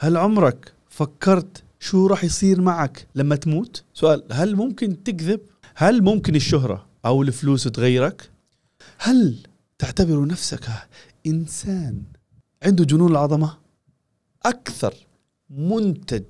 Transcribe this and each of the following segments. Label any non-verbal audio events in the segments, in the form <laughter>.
هل عمرك فكرت شو راح يصير معك لما تموت؟ سؤال هل ممكن تكذب؟ هل ممكن الشهرة أو الفلوس تغيرك؟ هل تعتبر نفسك إنسان عنده جنون العظمة؟ أكثر منتج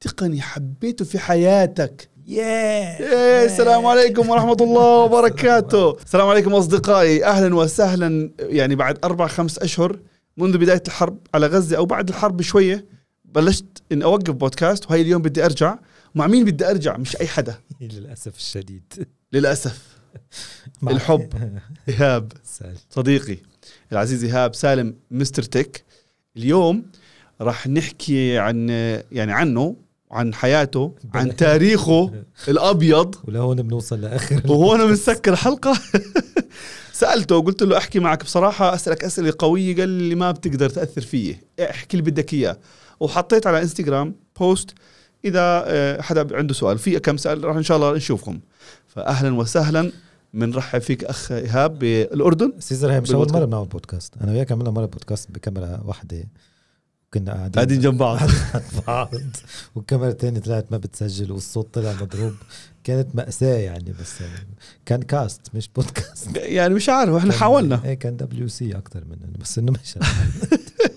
تقني حبيته في حياتك ياه yeah. السلام yeah. عليكم ورحمة الله <laughs> وبركاته السلام عليكم أصدقائي أهلا وسهلا يعني بعد أربع خمس أشهر منذ بداية الحرب على غزة أو بعد الحرب بشوية بلشت اني اوقف بودكاست وهي اليوم بدي ارجع مع مين بدي ارجع مش اي حدا <laughs> إيه، للاسف الشديد للاسف <laughs> الحب <laughs> ايهاب صديقي العزيز ايهاب سالم مستر تك اليوم راح نحكي عن يعني عنه عن حياته عن تاريخه الابيض ولهون بنوصل لاخر وهون بنسكر الحلقه سالته قلت له احكي معك بصراحه اسالك اسئله قويه قال لي ما بتقدر تاثر فيي احكي اللي بدك اياه وحطيت على انستغرام بوست اذا آه، حدا عنده سؤال في كم سؤال راح ان شاء الله نشوفكم فاهلا وسهلا بنرحب فيك اخ ايهاب بالاردن سيزر هي مش اول مره بنعمل بودكاست انا وياك عملنا مره بودكاست بكاميرا واحده كنا قاعدين قاعدين جنب بعض <laughs> بعض والكاميرا الثانيه طلعت ما بتسجل والصوت طلع مضروب كانت مأساة يعني بس يعني كان كاست مش بودكاست يعني مش عارف احنا حاولنا ايه كان دبليو سي اكثر من بس انه مش <laughs>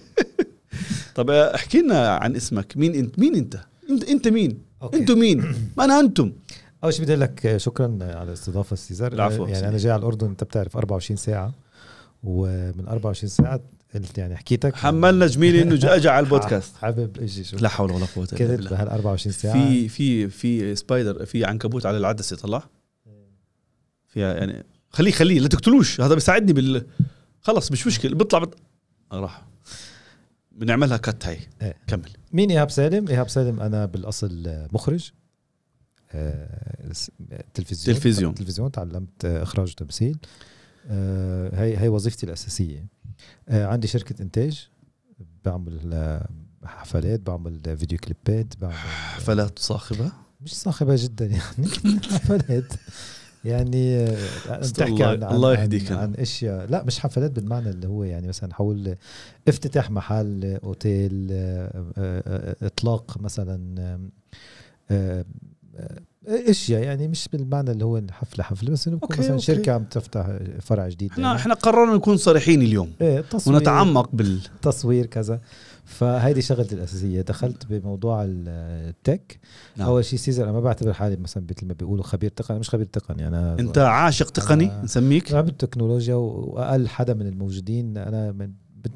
طب احكي لنا عن اسمك مين انت مين انت انت, انت مين انتم مين <clears throat> ما انا انتم اول شيء بدي اقول لك شكرا على الاستضافه سيزر العفو يعني انا جاي على الاردن انت بتعرف 24 ساعه ومن 24 ساعه قلت يعني حكيتك حملنا جميل انه اجى على البودكاست <laughs> حابب اجي شوف لا حول ولا قوه الا بالله بهال 24 ساعه في في في سبايدر في عنكبوت على العدسه طلع فيها يعني خليه خليه لا تقتلوش هذا بيساعدني بال خلص مش مشكله بيطلع بط... راح بنعملها كت هاي ايه. كمل مين ايهاب سالم؟ ايهاب سالم انا بالاصل مخرج آه، تلفزيون تلفزيون تلفزيون تعلمت اخراج وتمثيل هاي آه، هي وظيفتي الاساسيه آه، عندي شركه انتاج بعمل حفلات بعمل فيديو كليبات بعمل حفلات صاخبه مش صاخبه جدا يعني <laughs> حفلات يعني آه، بتحكي عن, عن الله يهديك عن, عن اشياء لا مش حفلات بالمعنى اللي هو يعني مثلا حول افتتاح محل اوتيل آه، آه، اطلاق مثلا اشياء يعني مش بالمعنى اللي هو حفله حفله بس انه بكون مثلا أوكي. شركه عم تفتح فرع جديد احنا يعني. احنا قررنا نكون صريحين اليوم ايه تصوير ونتعمق بالتصوير كذا فهيدي شغلتي الاساسيه دخلت بموضوع التك نعم. اول شيء سيزر انا ما بعتبر حالي مثلا مثل ما بيقولوا خبير تقني انا مش خبير تقني انا انت عاشق تقني نسميك انا بالتكنولوجيا واقل حدا من الموجودين انا من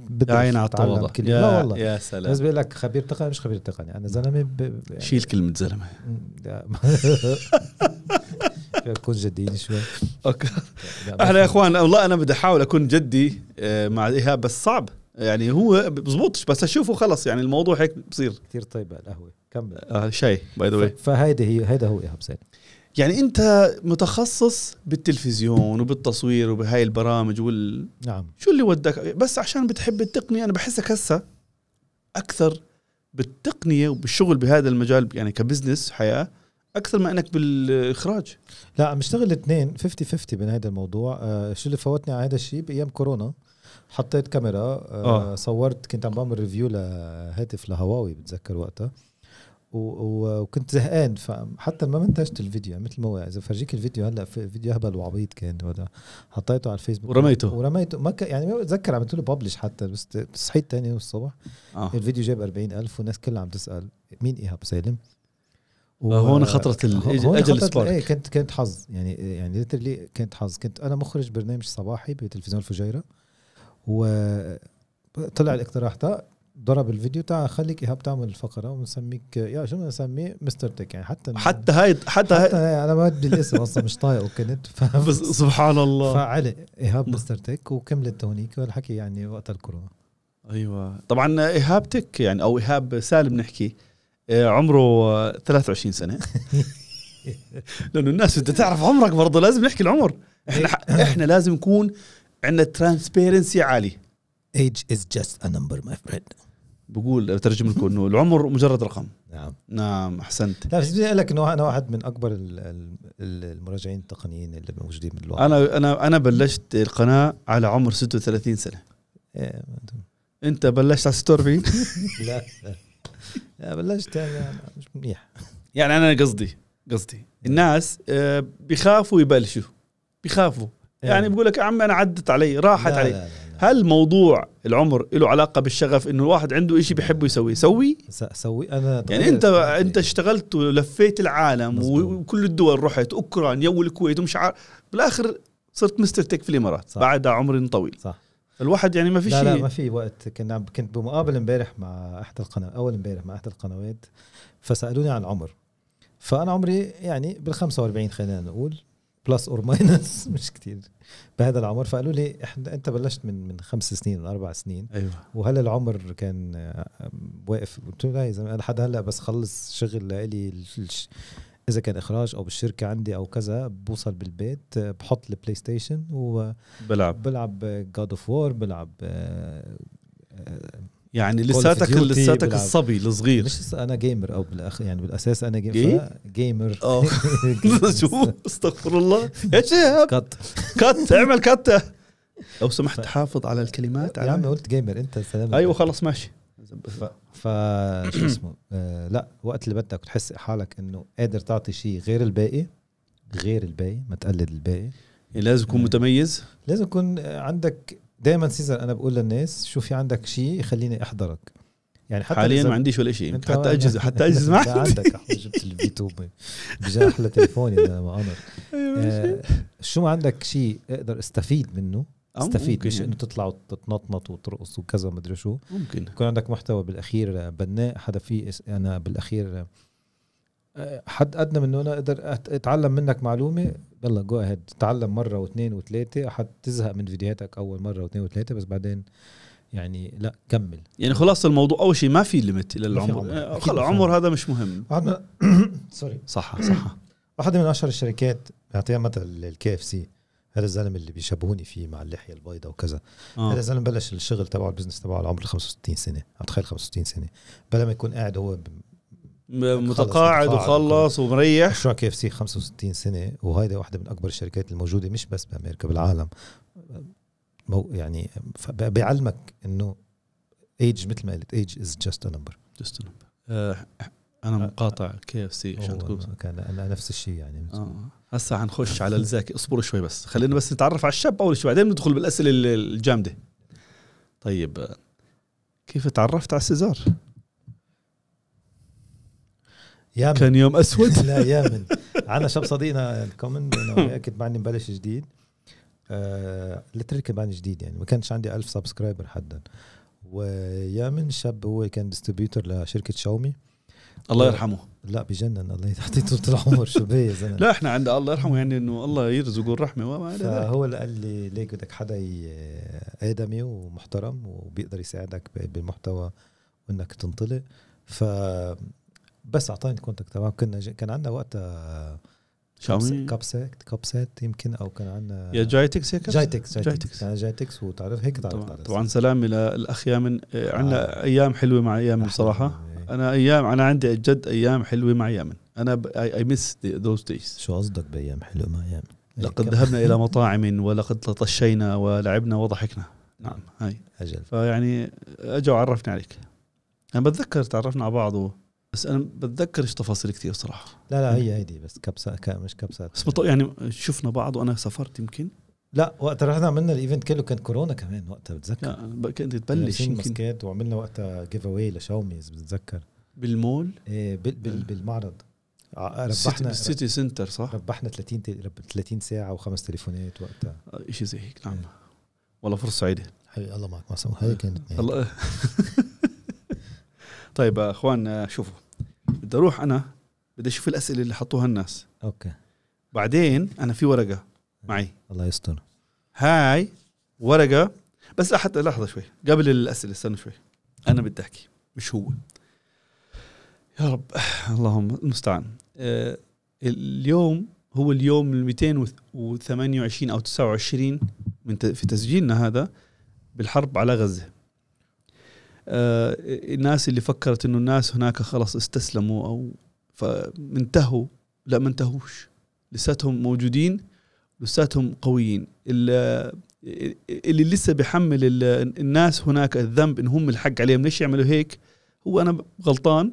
بدي عين على التواضع يا, لا والله يا سلام بس بقول لك خبير تقني مش خبير تقني انا زلمه ب... يعني شيل كلمه زلمه نكون <laughs> <laughs> جديين يعني شوي اوكي احلى يا اخوان والله انا بدي احاول اكون جدي آه، مع ايهاب بس صعب يعني هو بزبط بس اشوفه خلص يعني الموضوع هيك بصير كثير طيبه القهوه كمل آه شاي باي ذا فهيدي هي هيدا هو ايهاب زين يعني انت متخصص بالتلفزيون وبالتصوير وبهاي البرامج وال نعم شو اللي ودك بس عشان بتحب التقنيه انا بحسك هسه اكثر بالتقنيه وبالشغل بهذا المجال يعني كبزنس حياه اكثر ما انك بالاخراج لا عم بشتغل اثنين 50 50 بين هذا الموضوع آه شو اللي فوتني على هذا الشيء بايام كورونا حطيت كاميرا آه،, آه صورت كنت عم بعمل ريفيو لهاتف لهواوي بتذكر وقتها وكنت زهقان فحتى ما منتجت الفيديو يعني مثل ما هو اذا فرجيك الفيديو هلا فيديو هبل وعبيط كان ولا حطيته على الفيسبوك ورميته ورميته ما يعني ما بتذكر عملت له ببلش حتى بس صحيت ثاني يوم الصبح آه. الفيديو جاب 40000 والناس كلها عم تسال مين ايهاب سالم وهون آه، هون خطرت اجل سبارك ايه كنت كنت حظ يعني يعني ليترلي كنت حظ كنت انا مخرج برنامج صباحي بتلفزيون الفجيره وطلع الاقتراح ده ضرب الفيديو تاع خليك ايهاب تعمل الفقره ونسميك يا شو بدنا نسميه مستر تك يعني حتى حتى هاي حتى, حتى هاي انا ما بدي الاسم اصلا مش طايقه كنت <laughs> بس سبحان الله فعلق ايهاب مستر تك وكملت هونيك والحكي يعني وقت الكورونا ايوه طبعا ايهاب تك يعني او ايهاب سالم نحكي آه، عمره 23 سنه <laughs> لانه الناس بدها تعرف عمرك برضه لازم نحكي العمر احنا إيه. احنا لازم نكون عندنا ترانسبيرنسي عالي ايج از جاست ا نمبر ماي فريند بقول بترجم لكم انه العمر مجرد رقم نعم نعم احسنت لا بس بدي اقول لك انه انا واحد من اكبر المراجعين التقنيين اللي موجودين بالواقع انا انا انا بلشت القناه على عمر 36 سنه إيه انت بلشت على 46 <laughs> لا لا بلشت يعني مش منيح يعني انا قصدي قصدي الناس آه، بيخافوا يبلشوا بيخافوا يعني إيه. بقول لك يا عمي انا عدت علي راحت علي هل موضوع العمر له علاقه بالشغف انه الواحد عنده شيء بيحبه يسويه سوي سوي انا يعني انت طبيعي. إيه. انت اشتغلت ولفيت العالم مزبوط. وكل الدول رحت اوكرانيا والكويت ومش عارف بالاخر صرت مستر تك في الامارات صح. بعد عمر طويل صح الواحد يعني ما في شيء لا, لا ما في وقت كنا كنت بمقابله امبارح مع احدى القناه اول امبارح مع احدى القنوات فسالوني عن العمر فانا عمري يعني بال 45 خلينا نقول بلس اور ماينس <laughs> مش كتير بهذا العمر فقالوا لي احنا انت بلشت من من خمس سنين من اربع سنين ايوه وهل العمر كان واقف قلت له لا يا زلمه لحد هلا بس خلص شغل لي اذا كان اخراج او بالشركه عندي او كذا بوصل بالبيت بحط البلاي ستيشن وبلعب بلعب جاد اوف وور بلعب يعني لساتك لساتك الصبي الصغير مش انا جيمر او بالاخ يعني بالاساس انا جيمر جيمر <laughs> اه <laughs> <laughs> شو استغفر الله يا شهاب كت كت اعمل كات لو سمحت حافظ على الكلمات يا عمي قلت جيمر انت سلام ايوه خلص ماشي ف... شو اسمه آه لا وقت اللي بدك تحس حالك انه قادر تعطي شيء غير الباقي غير الباقي ما تقلد الباقي إيه، لازم تكون آه. متميز لازم يكون عندك دائما سيزر انا بقول للناس شو في عندك شيء يخليني احضرك يعني حتى حاليا ما عنديش ولا شيء حتى اجهزه حتى اجهزه <laughs> ما عندك جبت الفيتو بجاه احلى تليفوني انا ما امر أيوة، آه شو ما عندك شيء اقدر استفيد منه آه، استفيد مش يعني. انه تطلع وتتنطنط وترقص وكذا ادري شو ممكن يكون عندك محتوى بالاخير بناء حدا في انا بالاخير آه، حد ادنى منه انا اقدر اتعلم منك معلومه يلا جو اهيد تعلم مره واثنين وثلاثه حتزهق من فيديوهاتك اول مره واثنين وثلاثه بس بعدين يعني لا كمل يعني خلاص الموضوع اول شيء ما في ليميت للعمر خلص العمر آه، هذا مش مهم سوري <coughs> <coughs> صح صح <coughs> واحده من اشهر الشركات اعطيها مثل الكي اف سي هذا الزلمه اللي بيشبهوني فيه مع اللحيه البيضاء وكذا آه. هذا الزلمه بلش الشغل تبعه البزنس تبعه على عمر 65 سنه اتخيل 65 سنه بلا ما يكون قاعد هو متقاعد وخلص ومريح مشروع كي اف سي 65 سنه وهيدي واحده من اكبر الشركات الموجوده مش بس بامريكا بالعالم مو يعني بيعلمك انه ايج مثل ما قلت ايج از جاست ا نمبر جاست ا نمبر انا آه، مقاطع كي اف سي عشان تكون كان انا نفس الشيء يعني آه، هسا آه. حنخش على الزاكي <laughs> اصبروا شوي بس خلينا بس نتعرف على الشاب اول شوي بعدين ندخل بالاسئله الجامده طيب آه، كيف تعرفت على سيزار؟ يامن كان يوم اسود <laughs> لا يامن عنا شاب صديقنا الكومن كنت بعدني مبلش جديد آه لترلي كمان جديد يعني ما كانش عندي ألف سبسكرايبر حدا من شاب هو كان ديستريبيوتر لشركه شاومي الله يرحمه لا بجنن الله يعطيه طول العمر شو بيه زلن. لا احنا عند الله يرحمه يعني انه الله يرزقه الرحمه وما الى ذلك فهو اللي قال لي ليك بدك حدا ادمي ومحترم وبيقدر يساعدك بالمحتوى وانك تنطلق ف بس اعطاني الكونتاكت تمام كنا ج... كان عندنا وقتها آه، شاومي كابسات كابسات يمكن او كان عندنا يا جايتكس هيك جايتكس جايتكس جايتكس كان جايتكس وتعرف هيك تعرفت طبعا, طبعا سلام الى الاخ يامن آه، عندنا آه. ايام حلوه مع يامن بصراحه إيه. انا ايام انا عندي جد ايام حلوه مع يامن انا اي مس ذوز دايز شو قصدك بايام حلوه مع يامن إيه، لقد ذهبنا الى <laughs> مطاعم ولقد طشينا ولعبنا وضحكنا نعم هاي اجل فيعني اجا وعرفني عليك انا بتذكر تعرفنا على بعض بس انا بتذكر ايش تفاصيل كثير صراحه لا لا هي هيدي يعني بس كبسه مش كبسه بس بطل يعني شفنا بعض وانا سافرت يمكن لا وقت رحنا عملنا الايفنت كله كان كورونا كمان وقتها بتذكر كنت تبلش ماسكات وعملنا وقتها جيف اواي لشاومي اذا بتتذكر بالمول؟ ايه بال بال آه. بالمعرض آه، ربحنا السيتي سنتر صح؟ ربحنا 30 30 ساعه وخمس تليفونات وقتها آه، شيء زي هيك نعم إيه. والله فرصه سعيده حبيبي الله معك معصم هاي كانت الله <laughs> طيب اخوان شوفوا بدي اروح انا بدي اشوف الاسئله اللي حطوها الناس اوكي بعدين انا في ورقه معي الله يستر هاي ورقه بس حتى لحظه شوي قبل الاسئله استنى شوي انا بدي احكي مش هو يا رب اللهم المستعان آه، اليوم هو اليوم ال 228 او 29 من في تسجيلنا هذا بالحرب على غزه آه، الناس اللي فكرت انه الناس هناك خلاص استسلموا او فانتهوا لا ما انتهوش لساتهم موجودين لساتهم قويين اللي لسه بيحمل الناس هناك الذنب ان هم الحق عليهم ليش يعملوا هيك هو انا غلطان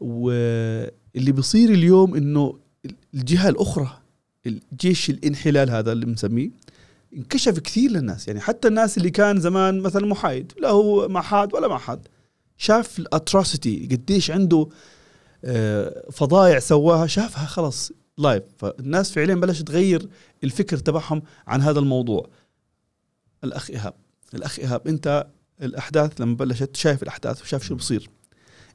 واللي بيصير اليوم انه الجهه الاخرى الجيش الانحلال هذا اللي بنسميه انكشف كثير للناس يعني حتى الناس اللي كان زمان مثلا محايد لا هو مع حد ولا مع حد شاف الاتروسيتي قديش عنده آه، فضايع سواها شافها خلاص لايف فالناس فعليا بلشت تغير الفكر تبعهم عن هذا الموضوع الاخ ايهاب الاخ ايهاب انت الاحداث لما بلشت شايف الاحداث وشاف شو بصير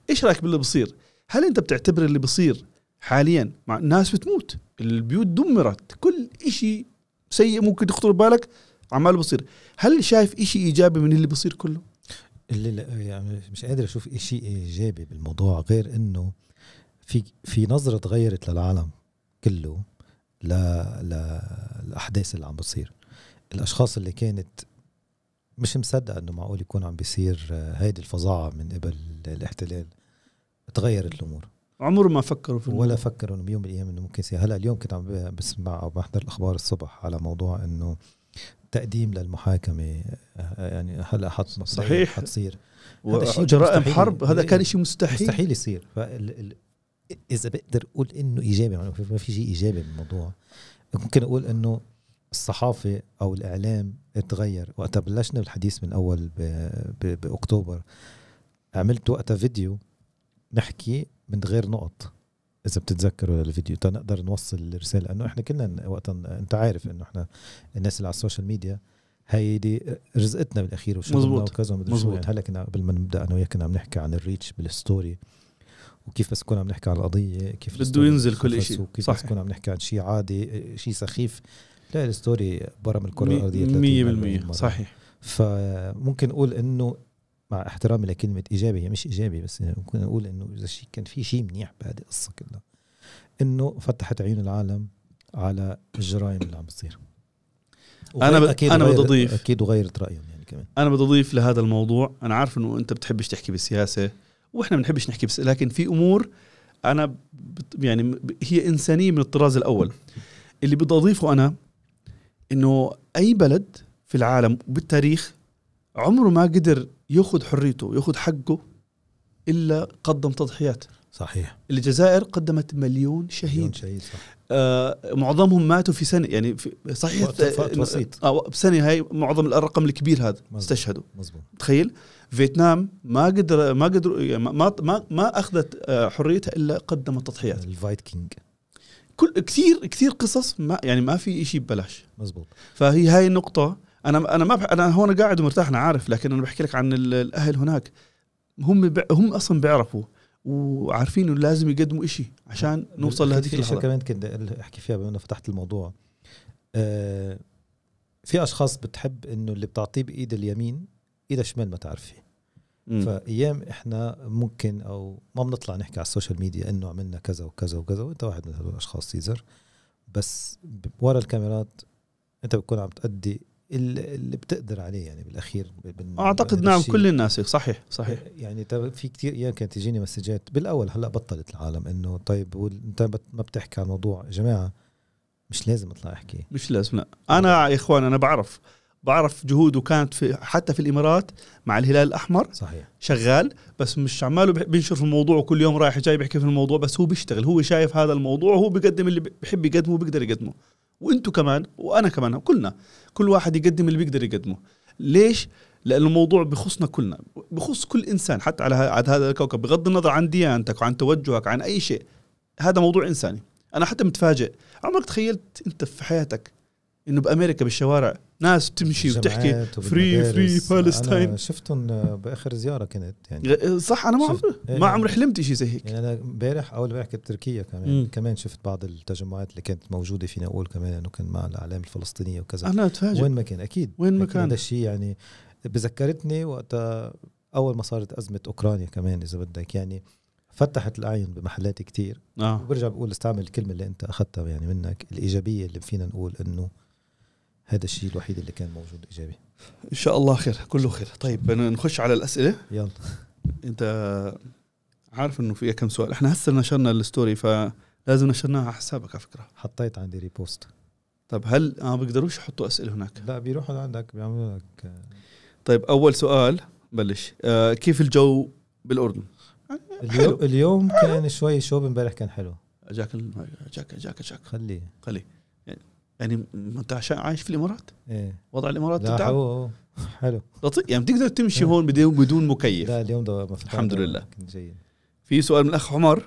ايش رايك باللي بصير هل انت بتعتبر اللي بصير حاليا مع الناس بتموت البيوت دمرت كل شيء سيء ممكن تخطر ببالك عمال بصير هل شايف إشي إيجابي من اللي بصير كله؟ اللي لا يعني مش قادر أشوف إشي إيجابي بالموضوع غير إنه في في نظرة تغيرت للعالم كله لا للأحداث اللي عم بتصير الأشخاص اللي كانت مش مصدقة إنه معقول يكون عم بيصير آه، هيدي الفظاعة من قبل الاحتلال تغيرت الأمور عمرهم ما فكروا في ولا فكروا انه بيوم من الايام انه ممكن يصير هلا اليوم كنت عم بسمع او بحضر الاخبار الصبح على موضوع انه تقديم للمحاكمه آه، يعني هلا حط صحيح حتصير هذا جرائم حرب هذا كان شيء مستحيل مستحيل يصير اذا بقدر اقول انه ايجابي يعني ما في شيء ايجابي بالموضوع ممكن اقول انه الصحافه او الاعلام تغير وقتها بلشنا الحديث من اول باكتوبر عملت وقتها فيديو نحكي من غير نقط اذا بتتذكروا الفيديو تنقدر نوصل الرساله لانه احنا كنا وقتا انت عارف انه احنا الناس اللي على السوشيال ميديا هيدي رزقتنا بالاخير وشغلنا وكذا مزبوط يعني هلا كنا قبل ما نبدا انا وياك كنا عم نحكي عن الريتش بالستوري وكيف بس كنا عم نحكي عن القضيه كيف بده ينزل كل شيء وكيف صحيح. بس كنا عم نحكي عن شيء عادي شيء سخيف لا الستوري برم الكره الارضيه 100% صحيح فممكن نقول انه مع احترامي لكلمه ايجابي هي مش ايجابي بس ممكن اقول انه اذا شيء كان في شيء منيح بهذه القصه كلها انه فتحت عيون العالم على الجرائم اللي عم بتصير انا ب... أكيد انا بدي اضيف اكيد وغيرت رايهم يعني كمان انا بدي اضيف لهذا الموضوع انا عارف انه انت بتحبش تحكي بالسياسه واحنا بنحبش نحكي بس لكن في امور انا بت... يعني هي انسانيه من الطراز الاول اللي بدي اضيفه انا انه اي بلد في العالم بالتاريخ عمره ما قدر ياخذ حريته ياخذ حقه الا قدم تضحيات صحيح الجزائر قدمت مليون شهيد مليون شهيد صح. آه معظمهم ماتوا في سنه يعني في صحيح وقت بسيط آه بسنه هاي معظم الرقم الكبير هذا مزبوط. استشهدوا مزبوط. تخيل فيتنام ما قدر ما قدر يعني ما ما, ما اخذت آه، حريتها الا قدمت تضحيات الفايكنج كل كثير كثير قصص ما يعني ما في شيء ببلاش مزبوط فهي هاي النقطه انا انا ما بح... انا هون قاعد ومرتاح انا عارف لكن انا بحكي لك عن الاهل هناك هم ب... هم اصلا بيعرفوا وعارفين انه لازم يقدموا شيء عشان نوصل لهذيك اللحظه في كمان كنت احكي فيها بما فتحت الموضوع آه في اشخاص بتحب انه اللي بتعطيه بايد اليمين ايد الشمال ما تعرف فيه فايام احنا ممكن او ما بنطلع نحكي على السوشيال ميديا انه عملنا كذا وكذا وكذا وانت واحد من هدول الاشخاص سيزر بس ورا الكاميرات انت بتكون عم تأدي اللي بتقدر عليه يعني بالاخير اعتقد نعم كل الناس صحيح صحيح آه، يعني في كثير ايام يعني كانت تجيني مسجات بالاول هلا بطلت العالم انه طيب انت ما بتحكي عن موضوع جماعه مش لازم اطلع احكي مش لازم لا انا يا اخوان انا بعرف بعرف جهوده كانت في حتى في الامارات مع الهلال الاحمر صحيح شغال بس مش عماله بينشر في الموضوع وكل يوم رايح جاي بيحكي في الموضوع بس هو بيشتغل هو شايف هذا الموضوع وهو بيقدم اللي بيحب يقدمه بيقدر يقدمه وانتم كمان وانا كمان كلنا كل واحد يقدم اللي بيقدر يقدمه ليش لأن الموضوع بخصنا كلنا بخص كل إنسان حتى على هذا الكوكب بغض النظر عن ديانتك وعن توجهك عن أي شيء هذا موضوع إنساني أنا حتى متفاجئ عمرك تخيلت أنت في حياتك انه بامريكا بالشوارع ناس بتمشي وبتحكي فري فري فلسطين شفتهم آه، باخر زياره كنت يعني آه، صح انا ما عمري إيه. ما عمري حلمت شيء زي هيك يعني انا امبارح اول امبارح كنت بتركيا كمان مم. كمان شفت بعض التجمعات اللي كانت موجوده فينا اقول كمان انه كان مع الاعلام الفلسطينيه وكذا انا اتفاجئ وين ما كان اكيد وين ما كان هذا الشيء يعني بذكرتني وقتها اول ما صارت ازمه اوكرانيا كمان اذا بدك يعني فتحت الاعين بمحلات كتير آه. وبرجع بقول استعمل الكلمه اللي انت اخذتها يعني منك الايجابيه اللي فينا نقول انه هذا الشيء الوحيد اللي كان موجود ايجابي ان شاء الله خير كله خير طيب نخش على الاسئله يلا انت عارف انه في كم سؤال احنا هسه نشرنا الستوري فلازم نشرناها على حسابك على فكره حطيت عندي ريبوست طب هل ما بيقدروش يحطوا اسئله هناك لا بيروحوا عندك بيعملوا لك طيب اول سؤال بلش آه كيف الجو بالاردن اليوم, اليوم كان شوي شوب امبارح كان حلو اجاك اجاك اجاك اجاك خليه خليه يعني يعني ما انت عايش في الامارات ايه وضع الامارات لا هو حلو لطيف يعني بتقدر تمشي إيه. هون بدون مكيف لا اليوم ده الحمد لله جيد في سؤال من الاخ عمر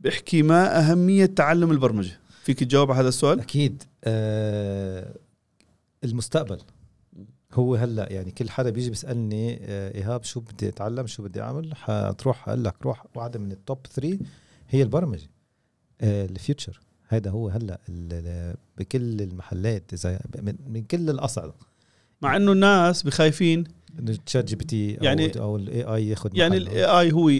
بيحكي ما اهميه تعلم البرمجه فيك تجاوب على هذا السؤال اكيد آه المستقبل هو هلا يعني كل حدا بيجي بيسالني آه ايهاب شو بدي اتعلم شو بدي اعمل حتروح اقول لك روح واحده من التوب 3 هي البرمجه آه الفيوتشر هذا هو هلا بكل المحلات اذا من كل الاصعده مع انه الناس بخايفين انه تشات جي بي تي او يعني او الاي اي ياخذ يعني الاي اي هو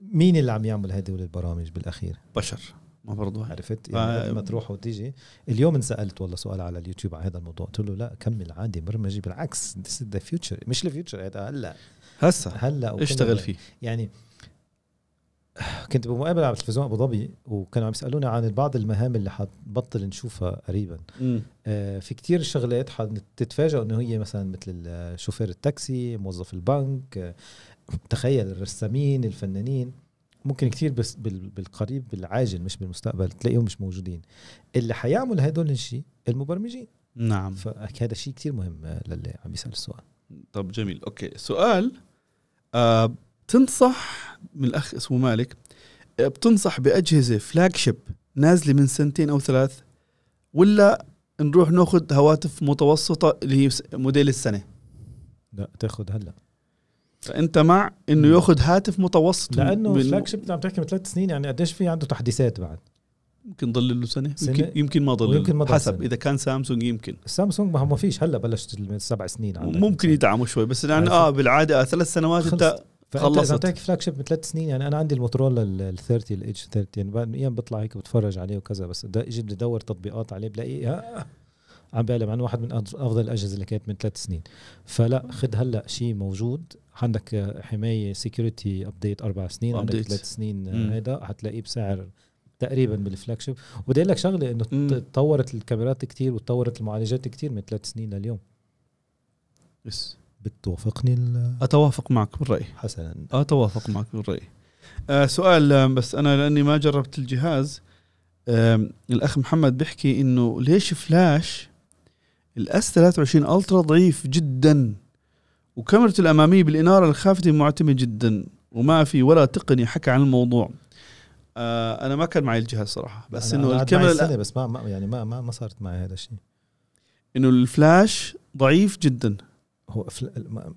مين اللي عم يعمل هدول البرامج بالاخير؟ بشر ما برضو عرفت يعني ف... ما تروح وتيجي اليوم انسالت والله سؤال على اليوتيوب عن هذا الموضوع قلت له لا كمل عادي برمجي بالعكس ذس ذا فيوتشر مش الفيوتشر هذا هلا هسا هلا اشتغل فيه يعني كنت بمقابله على تلفزيون ابو ظبي وكانوا عم يسالوني عن بعض المهام اللي حتبطل نشوفها قريبا آه في كتير شغلات حتتفاجئ انه هي مثلا مثل شوفير التاكسي موظف البنك آه تخيل الرسامين الفنانين ممكن كتير بس بالقريب بالعاجل مش بالمستقبل تلاقيهم مش موجودين اللي حيعمل هدول الشيء المبرمجين نعم فهذا شيء كتير مهم آه، للي عم يسال السؤال طب جميل اوكي سؤال آه تنصح من الاخ اسمه مالك آه، بتنصح باجهزه فلاج شيب نازله من سنتين او ثلاث ولا نروح ناخذ هواتف متوسطه اللي هي موديل السنه لا تاخذ هلا فانت مع انه ياخذ هاتف متوسط لانه فلاج شيب عم تحكي من ثلاث سنين يعني قديش في عنده تحديثات بعد يمكن ضل له سنه يمكن يمكن ما ضل يمكن ما ضل حسب سنة. اذا كان سامسونج يمكن سامسونج ما ما فيش هلا بلشت السبع سنين عندك ممكن يدعموا شوي بس يعني, يعني اه بالعاده آه، ثلاث سنوات انت خلصت اذا تحكي فلاج شيب من ثلاث سنين يعني انا عندي الموتورولا ال 30 الاج 30 يعني ايام بطلع هيك بتفرج عليه وكذا بس اجي بدي ادور تطبيقات عليه بلاقيه آه، عم بقلب عن واحد من افضل الاجهزه اللي كانت من ثلاث سنين فلا خذ هلا شيء موجود عندك حمايه سكيورتي ابديت اربع سنين عندك ثلاث سنين آه، هيدا حتلاقيه بسعر تقريبا بالفلاج شيب وبدي اقول لك شغله انه تطورت الكاميرات كتير وتطورت المعالجات كتير من ثلاث سنين لليوم يس بتوافقني اتوافق معك بالراي حسنا اتوافق معك بالراي آه سؤال آه، بس انا لاني ما جربت الجهاز آه الاخ محمد بيحكي انه ليش فلاش الاس 23 الترا ضعيف جدا وكاميرته الاماميه بالاناره الخافته معتمه جدا وما في ولا تقني حكى عن الموضوع آه انا ما كان معي الجهاز صراحه بس انه الكاميرا الأ... بس ما, ما يعني ما, ما صارت معي هذا الشيء انه الفلاش ضعيف جدا هو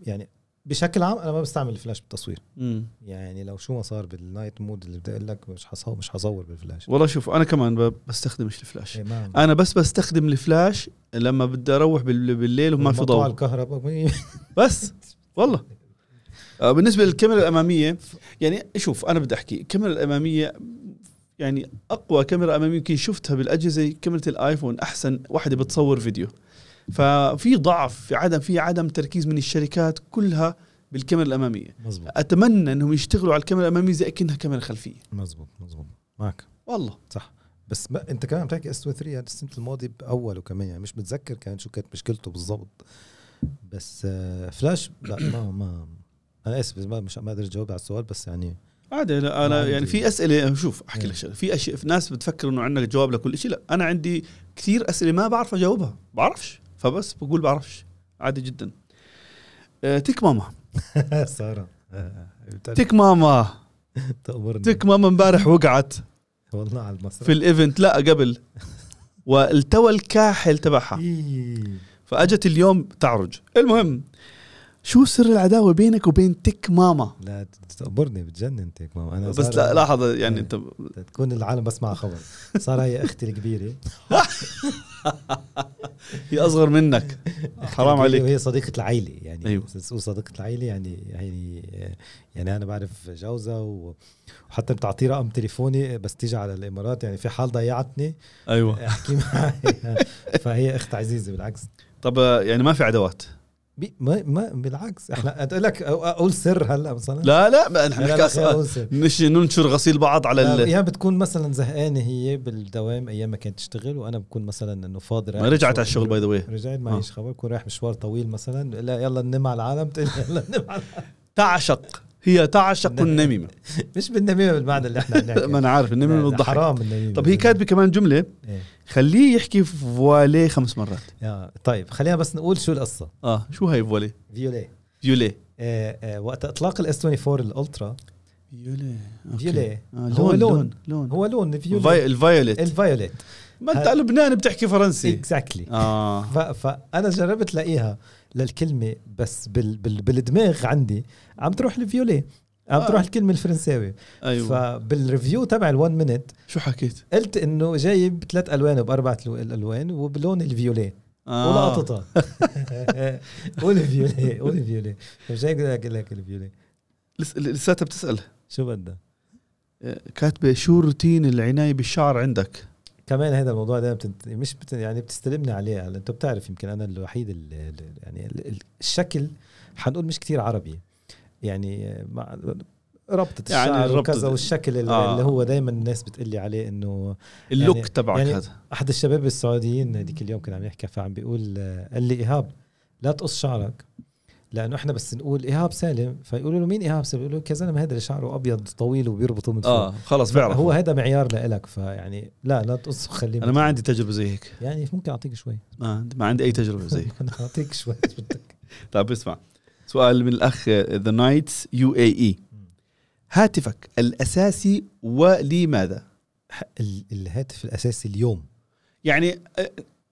يعني بشكل عام انا ما بستعمل الفلاش بالتصوير مم. يعني لو شو ما صار بالنايت مود اللي بدي اقول لك مش حصور مش حصور بالفلاش والله شوف انا كمان بستخدمش الفلاش إيه انا بس بستخدم الفلاش لما بدي اروح بالليل وما في ضوء الكهرباء <laughs> بس والله آه، بالنسبه للكاميرا الاماميه يعني شوف انا بدي احكي الكاميرا الاماميه يعني اقوى كاميرا اماميه يمكن شفتها بالاجهزه كاميرا الايفون احسن واحده بتصور فيديو ففي ضعف في عدم في عدم تركيز من الشركات كلها بالكاميرا الاماميه مزبوط. اتمنى انهم يشتغلوا على الكاميرا الاماميه زي اكنها كاميرا خلفيه مزبوط مزبوط معك والله صح بس ما انت كمان عم تحكي اس 3 هذا السنه الماضيه باوله كمان يعني مش متذكر كان شو كانت مشكلته بالضبط بس آه، فلاش لا ما ما انا اسف ما مش ما قدرت اجاوب على السؤال بس يعني عادي لا انا يعني في اسئله شوف احكي لك إيه. شغله في اشياء في ناس بتفكر انه عندك جواب لكل شيء لا انا عندي كثير اسئله ما بعرف اجاوبها بعرفش فبس بقول بعرفش عادي جدا آه، تك ماما <laughs> ساره آه، آه، تك ماما تك ماما امبارح وقعت والله على المسرح في الايفنت لا قبل <laughs> والتوى الكاحل تبعها فاجت اليوم تعرج المهم شو سر العداوه بينك وبين تك ماما لا تقبرني بتجنن تك ماما انا بس لا لاحظ يعني إيه. انت تكون العالم بس مع خبر صار هي اختي الكبيره <laughs> <laughs> هي اصغر منك حرام عليك هي صديقه العائله يعني أيوه. صديقه العائله يعني يعني يعني انا بعرف جوزها وحتى بتعطيه رقم تليفوني بس تيجي على الامارات يعني في حال ضيعتني ايوه احكي معها <laughs> فهي اخت عزيزه بالعكس طب يعني ما في عداوات بي ما ما بالعكس احنا تقول آه. لك اقول سر هلا مثلا لا لا ما نحن نحكي مش ننشر غسيل بعض على ال... يعني بتكون مثلا زهقانه هي بالدوام ايام ما كانت تشتغل وانا بكون مثلا انه فاضي ما رجعت على الشغل باي ذا واي رجعت ما آه. عنديش خبر بكون رايح مشوار طويل مثلا لا يلا ننام على العالم <laughs> يلا ننام على العالم تعشق هي تعشق النميمه <laughs> مش بالنميمه بالمعنى اللي احنا <laughs> ما انا عارف النميمه بتضحك حرام النميمه طب هي كاتبه كمان جمله إيه. خليه يحكي فواليه خمس مرات طيب خلينا بس نقول شو القصه اه شو هاي فواليه فيوليه فيوليه ايه آه وقت اطلاق الاس 24 الالترا فيوليه فيوليه آه، هو لون, لون هو لون فيولي الفايوليت الفايوليت ما انت لبنان بتحكي فرنسي اكزاكتلي اه فانا جربت لاقيها للكلمه بس بال بال بالدماغ عندي عم تروح الفيوليه عم آه. تروح آه. الكلمه الفرنساوي ايوه فبالريفيو تبع ال1 مينيت شو حكيت؟ قلت انه جايب ثلاث الوان باربع الالوان وبلون الفيولي آه. ولقطتها <laughs> <laughs> قول فيولي قول فيولي مش هيك اقول لك الفيولي لساتها بتسال شو بدها آه، كاتبه شو روتين العنايه بالشعر عندك كمان هذا الموضوع ده بتنت... مش بت... يعني بتستلمني عليه يعني انت بتعرف يمكن انا الوحيد اللي... يعني الشكل حنقول مش كتير عربي يعني مع... ربطة يعني الشعر ربطة وكذا والشكل اللي, آه. اللي هو دائما الناس بتقول لي عليه انه اللوك يعني تبعك يعني هذا احد الشباب السعوديين هذيك اليوم كنا عم نحكي فعم بيقول قال لي ايهاب لا تقص شعرك لانه احنا بس نقول ايهاب سالم فيقولوا له مين ايهاب سالم؟ يقولوا كذا ما هذا اللي شعره ابيض طويل وبيربطه من آه، فوق اه خلص بيعرف هو هذا معيار لك فيعني لا لا تقص خليه انا ما عندي تجربه زي هيك يعني ممكن اعطيك شوي ما ما عندي اي تجربه زي <laughs> هيك اعطيك شوي <laughs> بدك طيب اسمع سؤال من الاخ ذا نايتس يو اي اي هاتفك الاساسي ولماذا؟ الهاتف الاساسي اليوم يعني uh,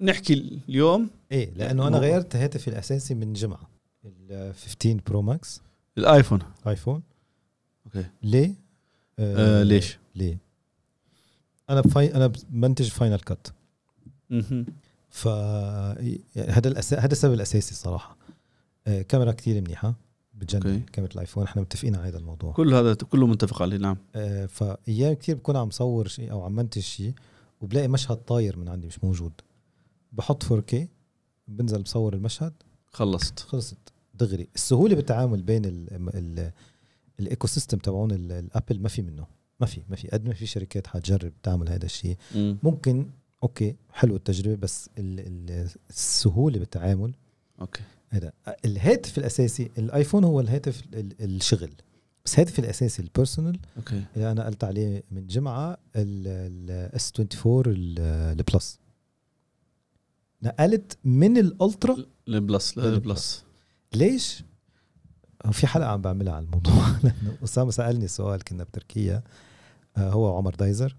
نحكي اليوم ايه لانه انا غيرت هاتفي الاساسي من جمعه ال 15 برو ماكس الايفون ايفون اوكي ليه؟ آه, آه ليش؟ ليه؟ انا بفاي انا بمنتج فاينل كات ف هذا الأس... هذا السبب الاساسي الصراحه آه كاميرا كثير منيحه بتجنن كاميرا الايفون احنا متفقين على هذا الموضوع كل هذا كله متفق عليه نعم آه فايام كثير بكون عم صور شيء او عم منتج شيء وبلاقي مشهد طاير من عندي مش موجود بحط 4K بنزل بصور المشهد خلصت خلصت دغري السهوله بالتعامل بين الايكو سيستم تبعون الابل ما في منه ما في ما في قد ما في شركات حتجرب تعمل هذا الشيء ممكن اوكي حلو التجربه بس السهوله بالتعامل اوكي هذا الهاتف الاساسي الايفون هو الهاتف الشغل بس هاتف الاساسي البيرسونال اوكي اللي انا قلت عليه من جمعه الاس 24 البلس نقلت من الالترا للبلس للبلس ليش في حلقه عم بعملها عن الموضوع <laughs> لانه اسامه سالني سؤال كنا بتركيا آه، هو وعمر دايزر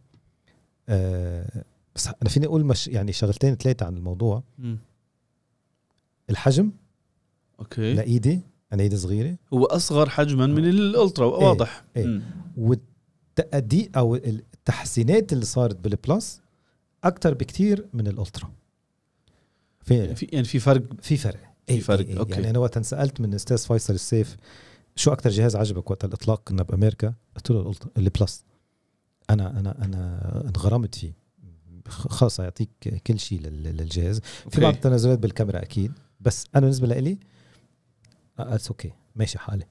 آه، بس انا فيني اقول مش يعني شغلتين ثلاثه عن الموضوع الحجم اوكي لايدي انا ايدي صغيره هو اصغر حجما من آه. الالترا إيه، واضح ايه, إيه. والتأدي او التحسينات اللي صارت بالبلس اكثر بكثير من الالترا يعني في يعني في فرق في فرق اي فرق إيه أوكي. يعني انا وقت سالت من استاذ فيصل السيف شو اكثر جهاز عجبك وقت الاطلاق كنا بامريكا قلت له اللي بلس انا انا انا انغرمت فيه خاصة يعطيك كل شيء للجهاز في بعض التنازلات بالكاميرا اكيد بس انا بالنسبه لي اتس آه، اوكي ماشي حالي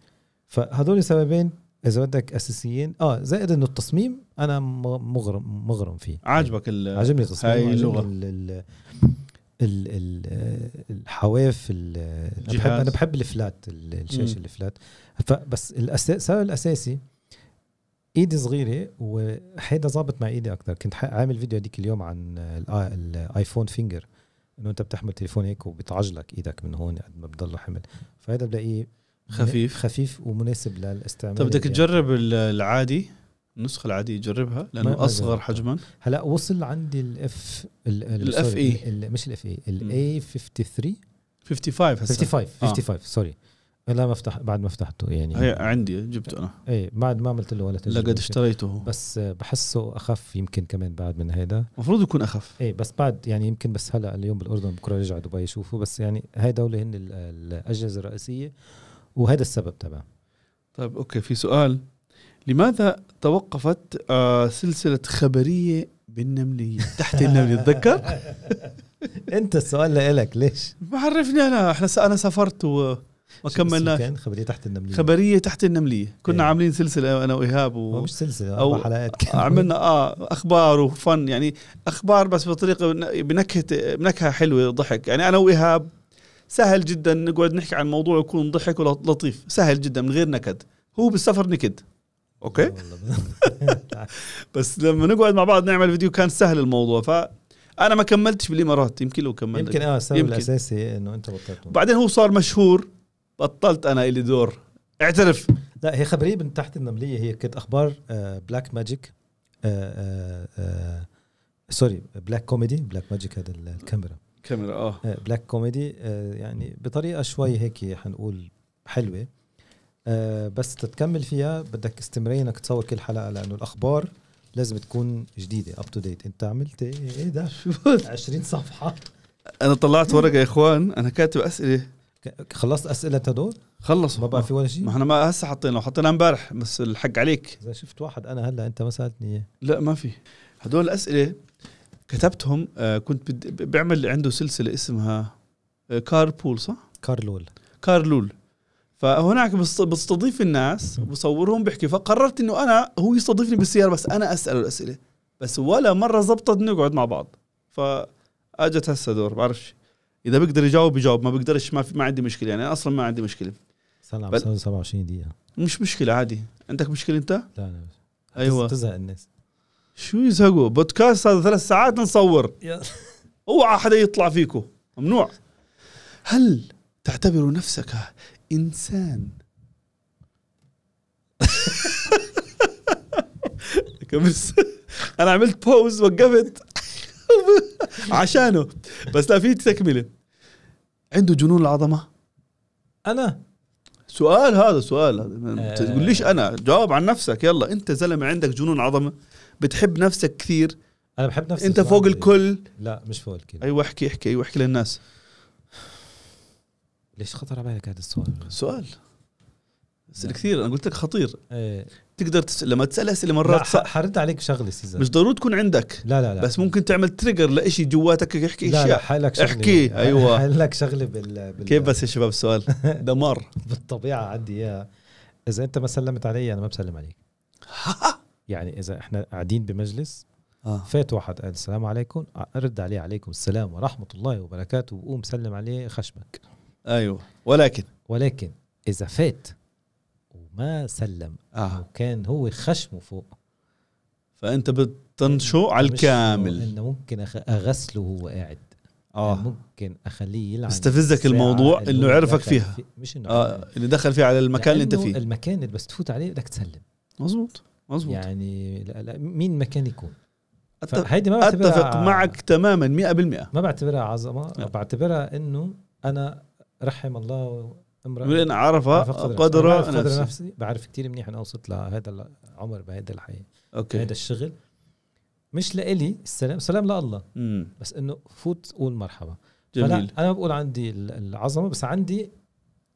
فهذول سببين اذا بدك اساسيين اه زائد انه التصميم انا مغرم مغرم فيه عاجبك عجبني التصميم هاي اللغه الحواف انا بحب انا بحب الفلات الشاشه الفلات بس السبب الاساسي ايدي صغيره وحيدا ظابط مع ايدي اكثر كنت عامل فيديو هذيك اليوم عن الايفون فينجر انه انت بتحمل تليفون هيك وبتعجلك ايدك من هون قد ما بضله حمل فهذا بلاقيه خفيف خفيف ومناسب للاستعمال طب بدك تجرب العادي النسخه العاديه جربها لانه اصغر حجما هلا وصل عندي الاف الاف اي مش الاف اي الاي 53 55 هسه 55 55 سوري لا ما فتحت بعد ما فتحته يعني هي عندي جبته انا ايه بعد ما عملت له ولا تجربه لقد اشتريته بس آه، بحسه اخف يمكن كمان بعد من هيدا المفروض يكون اخف ايه بس بعد يعني يمكن بس هلا اليوم بالاردن بكره رجع دبي يشوفوا بس يعني هاي دوله هن الاجهزه الرئيسيه وهذا السبب تبعه طيب اوكي في سؤال لماذا توقفت آه سلسله خبريه بالنملية تحت النملة تتذكر؟ <laughs> انت السؤال لإلك ليش؟ ما عرفني انا احنا انا سافرت و وكملنا كان خبريه تحت النمليه خبريه تحت النمليه كنا ايه. عاملين سلسله انا وايهاب و... مش سلسله او حلقات عملنا <laughs> اه اخبار وفن يعني اخبار بس بطريقه بنكهه بنكهه حلوه ضحك يعني انا وايهاب سهل جدا نقعد نحكي عن موضوع يكون ضحك ولطيف سهل جدا من غير نكد هو بالسفر نكد اوكي <laughs> بس لما نقعد مع بعض نعمل فيديو كان سهل الموضوع ف انا ما كملتش بالامارات يمكن لو كملت يمكن اه السبب الاساسي انه انت بطلت بعدين هو صار مشهور بطلت انا الي دور اعترف لا هي خبريه من تحت النمليه هي كانت اخبار بلاك آه، ماجيك آه، آه، سوري بلاك كوميدي بلاك ماجيك هذا الكاميرا كاميرا اه بلاك كوميدي يعني بطريقه شوي هيك حنقول حلوه آه، بس تتكمل فيها بدك استمراريه انك تصور كل حلقه لانه الاخبار لازم تكون جديده اب تو ديت انت عملت ايه, إيه ده شو 20 <laughs> صفحه انا طلعت ورقه يا اخوان انا كاتب اسئله خلصت اسئله هدول خلصوا ما بقى في ولا شيء ما احنا ما هسه حطينا حطينا امبارح بس الحق عليك اذا شفت واحد انا هلا انت ما سالتني اياه لا ما في هدول الاسئله كتبتهم آه كنت بعمل عنده سلسله اسمها آه كاربول صح كارلول كارلول فهناك بستضيف الناس وبصورهم بحكي فقررت انه انا هو يستضيفني بالسياره بس انا اساله الاسئله بس ولا مره زبطت نقعد مع بعض فاجت هسه دور بعرفش اذا بقدر يجاوب يجاوب ما بقدرش ما في ما عندي مشكله يعني انا اصلا ما عندي مشكله سلام بل... 27 دقيقه مش مشكله عادي عندك مشكله انت؟ لا لا ايوه تزهق الناس شو يزهقوا بودكاست هذا ثلاث ساعات نصور اوعى حدا يطلع فيكم ممنوع هل تعتبر نفسك انسان انا عملت بوز وقفت <laughs> عشانه بس لا في تكمله عنده جنون العظمه انا سؤال هذا سؤال هذا آه. تقول ليش انا جاوب عن نفسك يلا انت زلمه عندك جنون عظمه بتحب نفسك كثير انا بحب نفسي انت فوق الكل لا مش فوق الكل ايوه احكي احكي ايوه احكي للناس ليش خطر على بالك هذا السؤال؟ سؤال نعم. اسئله كثير انا قلت لك خطير ايه. تقدر تسأل لما تسال اسئله مرات صح حرد عليك شغله سيزا مش ضروري تكون عندك لا لا لا بس ممكن تعمل تريجر لاشي جواتك يحكي لا اشياء لا حلك شغله احكي ايوه <laughs> حلك شغله بال, بال... كيف بس يا شباب السؤال <laughs> دمار بالطبيعه عندي اياها اذا انت ما سلمت علي انا ما بسلم عليك <laughs> يعني اذا احنا قاعدين بمجلس آه. فات واحد قال السلام عليكم ارد عليه عليكم السلام ورحمه الله وبركاته وقوم سلم عليه خشمك ايوه ولكن ولكن اذا فات وما سلم آه. وكان هو خشمه فوق فانت بتنشو على الكامل انه ممكن اغسله وهو قاعد اه يعني ممكن اخليه يلعب استفزك الموضوع انه عرفك فيها في مش انه آه اللي دخل فيها على المكان اللي انت فيه المكان اللي بس تفوت عليه بدك تسلم مزبوط مزبوط يعني لا لا مين مكان يكون هيدي ما بعتبرها اتفق معك تماما 100% ما بعتبرها عظمه نعم. بعتبرها انه انا رحم الله امرأة من عرف قدر نفسي. نفسي بعرف كتير منيح انا وصلت لهذا العمر بهذا الحياه اوكي هذا الشغل مش لإلي السلام سلام لله بس انه فوت قول مرحبا جميل انا بقول عندي العظمه بس عندي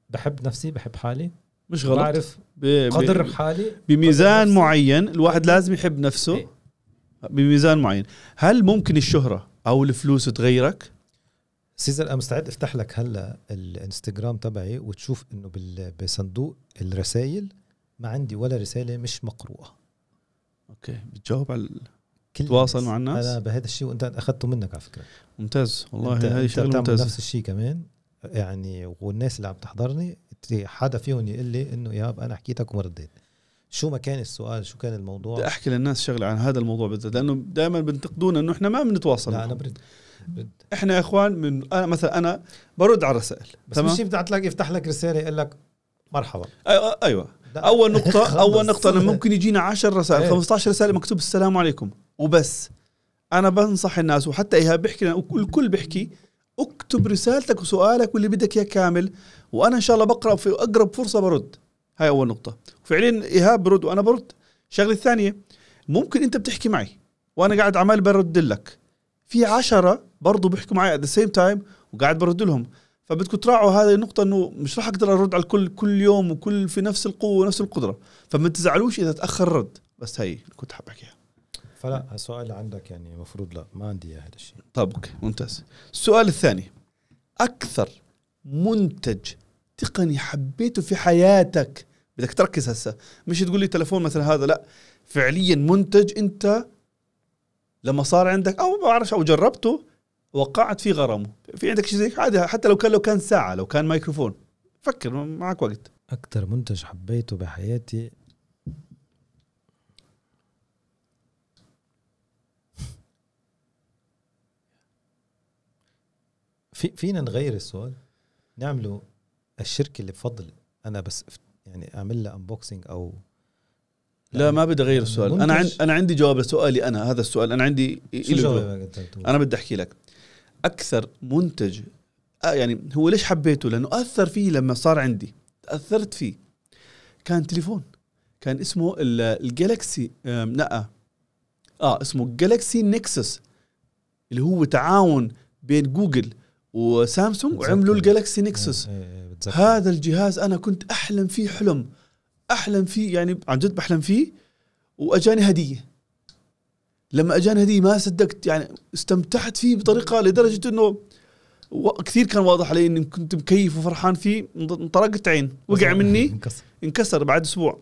بحب نفسي بحب حالي مش غلط بعرف بي قدر بي حالي بميزان قدر معين الواحد لازم يحب نفسه إيه. بميزان معين هل ممكن الشهره او الفلوس تغيرك سيزر انا مستعد افتح لك هلا الانستغرام تبعي وتشوف انه بصندوق الرسائل ما عندي ولا رساله مش مقروءه اوكي بتجاوب على تواصل مع الناس انا بهذا الشيء وانت اخذته منك على فكره ممتاز والله هاي شغله ممتاز نفس الشيء كمان يعني والناس اللي عم تحضرني حدا فيهم يقول لي انه ياب انا حكيتك وما رديت شو ما كان السؤال شو كان الموضوع بدي احكي للناس شغله عن هذا الموضوع بالذات لانه دائما بنتقدونا انه احنا ما بنتواصل لا معهم. انا برد احنا يا اخوان من انا مثلا انا برد على الرسائل بس مش بدك تلاقي يفتح لك رساله يقول لك مرحبا ايوه, أيوة. اول نقطه <laughs> اول نقطه انا ممكن يجينا 10 رسائل 15 إيه. رساله مكتوب السلام عليكم وبس انا بنصح الناس وحتى ايهاب بيحكي الكل بيحكي اكتب رسالتك وسؤالك واللي بدك اياه كامل وانا ان شاء الله بقرا في اقرب فرصه برد هاي اول نقطه فعليا ايهاب برد وانا برد الشغله الثانيه ممكن انت بتحكي معي وانا قاعد عمال برد لك في عشرة برضه بيحكوا معي ات ذا سيم تايم وقاعد برد لهم فبدكم تراعوا هذه النقطة انه مش راح اقدر ارد على الكل كل يوم وكل في نفس القوة ونفس القدرة فما تزعلوش اذا تاخر رد بس هي كنت حاب احكيها فلا السؤال عندك يعني المفروض لا ما عندي هذا الشيء طب اوكي ممتاز السؤال الثاني اكثر منتج تقني حبيته في حياتك بدك تركز هسه مش تقول لي تليفون مثلا هذا لا فعليا منتج انت لما صار عندك او ما بعرفش او جربته وقعت في غرامه في عندك شيء زي عادي حتى لو كان لو كان ساعه لو كان مايكروفون فكر معك وقت اكثر منتج حبيته بحياتي في فينا نغير السؤال نعمله الشركه اللي بفضل انا بس يعني اعمل لها انبوكسنج او لا يعني ما بدي اغير يعني السؤال انا عن... انا عندي جواب لسؤالي انا هذا السؤال انا عندي شو جواب. انا بدي احكي لك اكثر منتج آه، يعني هو ليش حبيته لانه اثر فيه لما صار عندي تاثرت فيه كان تليفون كان اسمه الجالكسي لا آه،, اه اسمه جالكسي نكسس اللي هو تعاون بين جوجل وسامسونج وعملوا الجالكسي نكسس إيه، إيه، إيه، هذا الجهاز انا كنت احلم فيه حلم احلم فيه يعني عن جد بحلم فيه واجاني هديه لما اجاني هديه ما صدقت يعني استمتعت فيه بطريقه لدرجه انه كثير كان واضح علي اني كنت مكيف وفرحان فيه انطرقت عين وقع مني انكسر انكسر بعد اسبوع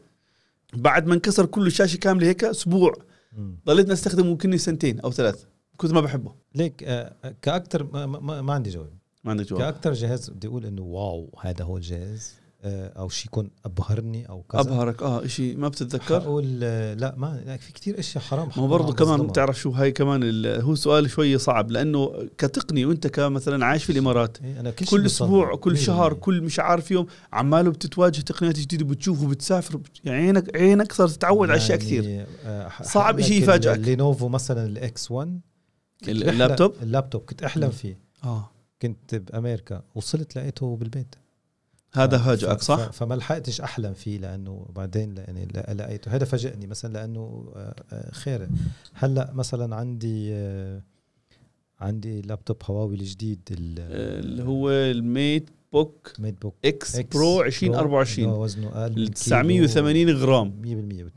بعد ما انكسر كل الشاشه كامله هيك اسبوع ضليت استخدمه ممكن سنتين او ثلاث كنت ما بحبه ليك آه، آه، كاكثر ما, ما, ما عندي جواب ما عندك جواب كاكثر جهاز بدي اقول انه واو هذا هو الجهاز آه، او شيء يكون ابهرني او كذا ابهرك اه شيء ما بتتذكر حقول آه، لا ما في كثير اشياء حرام, ما برضه كمان بتعرف شو هاي كمان هو سؤال شوي صعب لانه كتقني وانت كمثلا عايش في إيه، الامارات إيه أنا كل, كل اسبوع كل إيه، شهر إيه. كل مش عارف يوم عماله بتتواجه تقنيات جديده بتشوف وبتسافر يعني عينك عينك صارت تتعود على اشياء كثير يعني، آه، صعب شيء يفاجئك لينوفو مثلا الاكس 1 اللابتوب اللابتوب كنت احلم فيه اه كنت بامريكا وصلت لقيته بالبيت هذا هاجئك صح؟ فما لحقتش احلم فيه لانه بعدين يعني لقيته هذا فاجئني مثلا لانه آه، آه، خير هلا مثلا عندي آه، عندي لابتوب هواوي الجديد اللي هو الميت بوك ميت بوك اكس, إكس برو 2024 وزنه اقل 980 غرام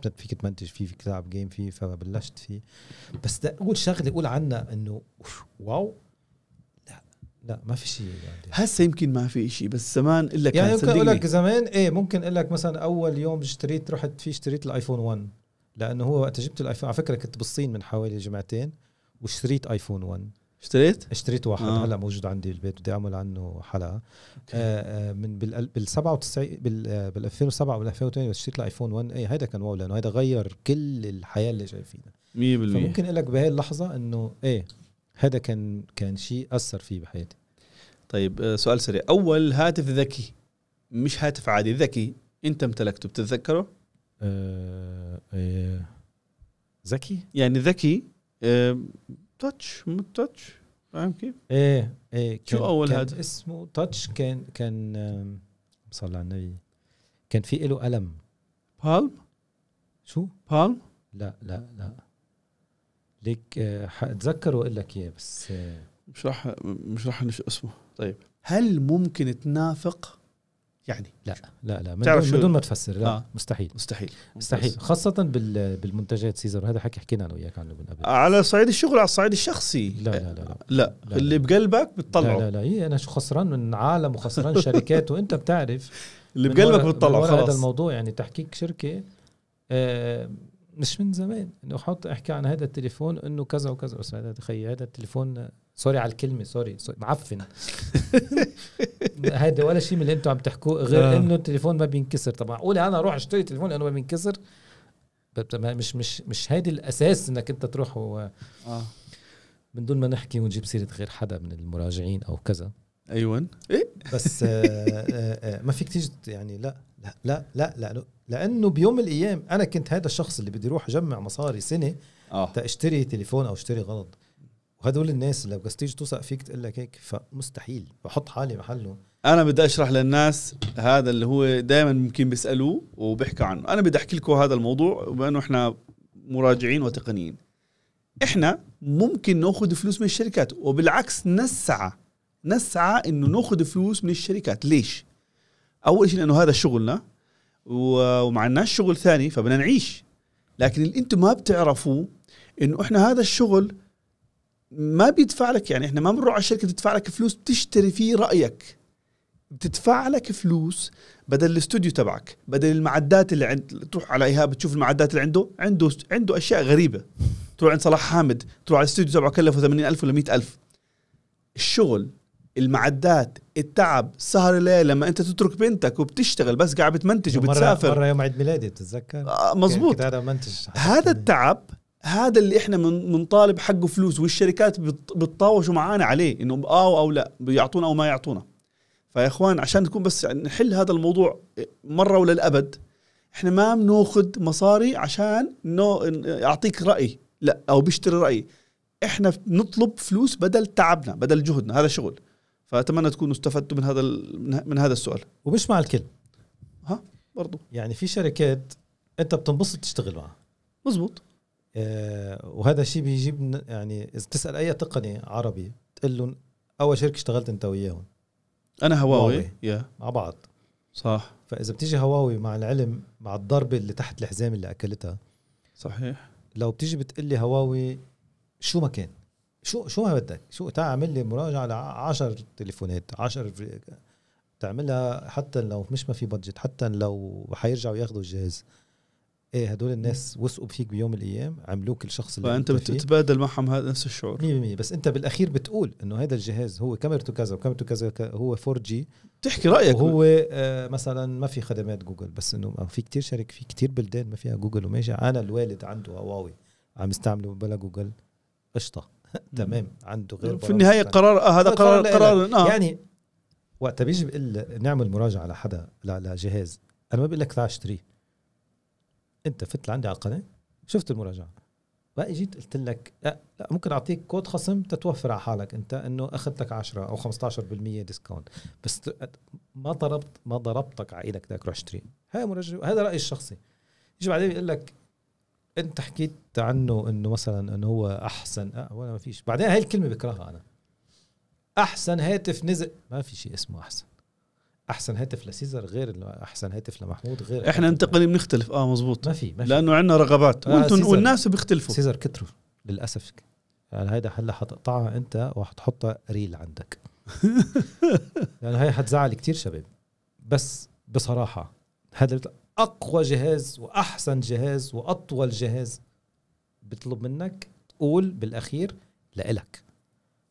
100% فيك تمنتج فيه فيك تلعب جيم فيه فبلشت فيه بس اول شغله اقول عنها انه واو لا ما في شيء هسه يمكن ما في شيء بس زمان الا يعني كان يعني ممكن اقول لك زمان ايه ممكن اقول لك مثلا اول يوم اشتريت رحت فيه اشتريت الايفون 1 لانه هو وقت جبت الايفون على فكره كنت بالصين من حوالي جمعتين واشتريت ايفون 1 اشتريت؟ اشتريت واحد آه. هلا موجود عندي بالبيت بدي اعمل عنه حلقه okay. آه،, آه من بال بال 97 بال 2007 وبال 2008 اشتريت الايفون 1 اي هيدا كان واو لانه هيدا غير كل الحياه اللي شايفينها 100% فممكن اقول لك بهي اللحظه انه ايه هذا كان كان شيء اثر فيه بحياتي طيب آه، سؤال سريع اول هاتف ذكي مش هاتف عادي ذكي انت امتلكته بتتذكره أه... أه... ذكي يعني ذكي أه... تاتش مو تاتش فاهم كيف ايه ايه شو اول هاتف اسمه تاتش كان كان صلى على النبي كان في له قلم بالم شو بالم لا لا لا ليك آه، حاتذكر واقول لك اياه بس آه، مش راح مش راح اسمه طيب هل ممكن تنافق يعني لا لا لا من تعرف دون, بدون ما تفسر لا آه. مستحيل مستحيل مستحيل خاصة بالمنتجات سيزر وهذا حكي حكينا انا وياك عنه من قبل على صعيد الشغل على الصعيد الشخصي لا لا لا لا, لا. لا اللي بقلبك بتطلعه لا لا لا هي إيه، انا شو خسران من عالم وخسران <laughs> شركات وانت بتعرف اللي بقلبك بتطلعه خلاص هذا الموضوع يعني تحكيك شركة آه مش من زمان انه احط احكي عن هذا التليفون انه كذا وكذا بس هذا تخيل هذا التليفون سوري على الكلمه سوري, سوري. معفن <laughs> هيدا ولا شيء من اللي انتم عم تحكوه غير آه. انه التليفون ما بينكسر طبعا قول انا اروح اشتري تليفون لانه ما بينكسر مش مش مش هيدي الاساس انك انت تروح و آه. من دون ما نحكي ونجيب سيره غير حدا من المراجعين او كذا ايون إيه؟ بس آآ آه، آآ آه، آه، ما فيك تيجي يعني لا لا لا لا, لا لانه بيوم من الايام انا كنت هذا الشخص اللي بدي اروح اجمع مصاري سنه آه. تاشتري تليفون او اشتري غلط وهدول الناس اللي بدك تيجي توثق فيك تقول لك هيك فمستحيل بحط حالي محله انا بدي اشرح للناس هذا اللي هو دائما ممكن بيسالوه وبيحكوا عنه انا بدي احكي لكم هذا الموضوع بانه احنا مراجعين وتقنيين احنا ممكن ناخذ فلوس من الشركات وبالعكس نسعى نسعى انه ناخذ فلوس من الشركات ليش اول شيء لانه هذا شغلنا وما عندناش شغل ثاني فبدنا نعيش لكن اللي انتم ما بتعرفوه انه احنا هذا الشغل ما بيدفع لك يعني احنا ما بنروح على الشركه بتدفع لك فلوس بتشتري فيه رايك بتدفع لك فلوس بدل الاستوديو تبعك بدل المعدات اللي عند تروح على ايهاب تشوف المعدات اللي عنده عنده عنده اشياء غريبه تروح عند صلاح حامد تروح على الاستوديو تبعه كلفه 80000 ولا 100000 الشغل المعدات التعب سهر الليل لما انت تترك بنتك وبتشتغل بس قاعد بتمنتج وبتسافر مره يوم عيد ميلادي بتتذكر آه مزبوط هذا منتج هذا التعب هذا اللي احنا بنطالب حقه فلوس والشركات بتطاوشوا معانا عليه انه اه او لا بيعطونا او ما يعطونا فيا اخوان عشان نكون بس يعني نحل هذا الموضوع مره وللابد احنا ما بناخذ مصاري عشان نو اعطيك راي لا او بشتري راي احنا بنطلب فلوس بدل تعبنا بدل جهدنا هذا شغل فاتمنى تكونوا استفدتوا من هذا من هذا السؤال ومش مع الكل ها برضو يعني في شركات انت بتنبسط تشتغل معها مزبوط آه، وهذا الشيء بيجيب يعني اذا تسال اي تقني عربي تقول لهم اول شركه اشتغلت انت وياهم انا هواوي يا مع بعض صح فاذا بتيجي هواوي مع العلم مع الضربه اللي تحت الحزام اللي اكلتها صحيح لو بتيجي بتقول لي هواوي شو ما كان شو شو ما بدك شو تعال اعمل لي مراجعه على 10 تليفونات 10 تعملها حتى لو مش ما في بادجت حتى لو حيرجعوا ياخذوا الجهاز ايه هدول الناس وثقوا فيك بيوم من الايام عملوك الشخص اللي فانت بتتبادل معهم هذا نفس الشعور 100% بس انت بالاخير بتقول انه هذا الجهاز هو كاميرته كذا وكاميرته كذا هو 4 جي بتحكي رايك وهو آه مثلا ما في خدمات جوجل بس انه في كتير شركه في كتير بلدان ما فيها جوجل وماشي انا الوالد عنده هواوي عم يستعمله بلا جوجل قشطه <laughs> تمام عنده غير في النهايه قرار آه هذا قرار قرار, قرار آه. يعني وقتها طيب، بيجي بقول نعمل مراجعه على حدا لجهاز انا ما بقول لك تعال اشتريه انت فت لعندي على القناه شفت المراجعه بقى جيت قلت لك لا, آه، لا ممكن اعطيك كود خصم تتوفر على حالك انت انه اخذتك 10 او 15% ديسكاونت بس ما ضربت ما ضربتك على ايدك بدك تروح اشتري هاي مراجعه هذا رايي الشخصي يجي بعدين يقول لك انت حكيت عنه انه مثلا انه هو احسن أه ولا ما فيش بعدين هاي الكلمه بكرهها انا احسن هاتف نزل ما في شيء اسمه احسن احسن هاتف لسيزر غير احسن هاتف لمحمود غير احنا تقنيا بنختلف اه مزبوط ما في ما في لانه عندنا رغبات آه وانتم والناس بيختلفوا سيزر كتروا للاسف يعني هيدا هلا حتقطعها انت وحتحطها ريل عندك لانه <laughs> يعني هي حتزعل كتير شباب بس بصراحه هذا اقوى جهاز واحسن جهاز واطول جهاز بيطلب منك تقول بالاخير لإلك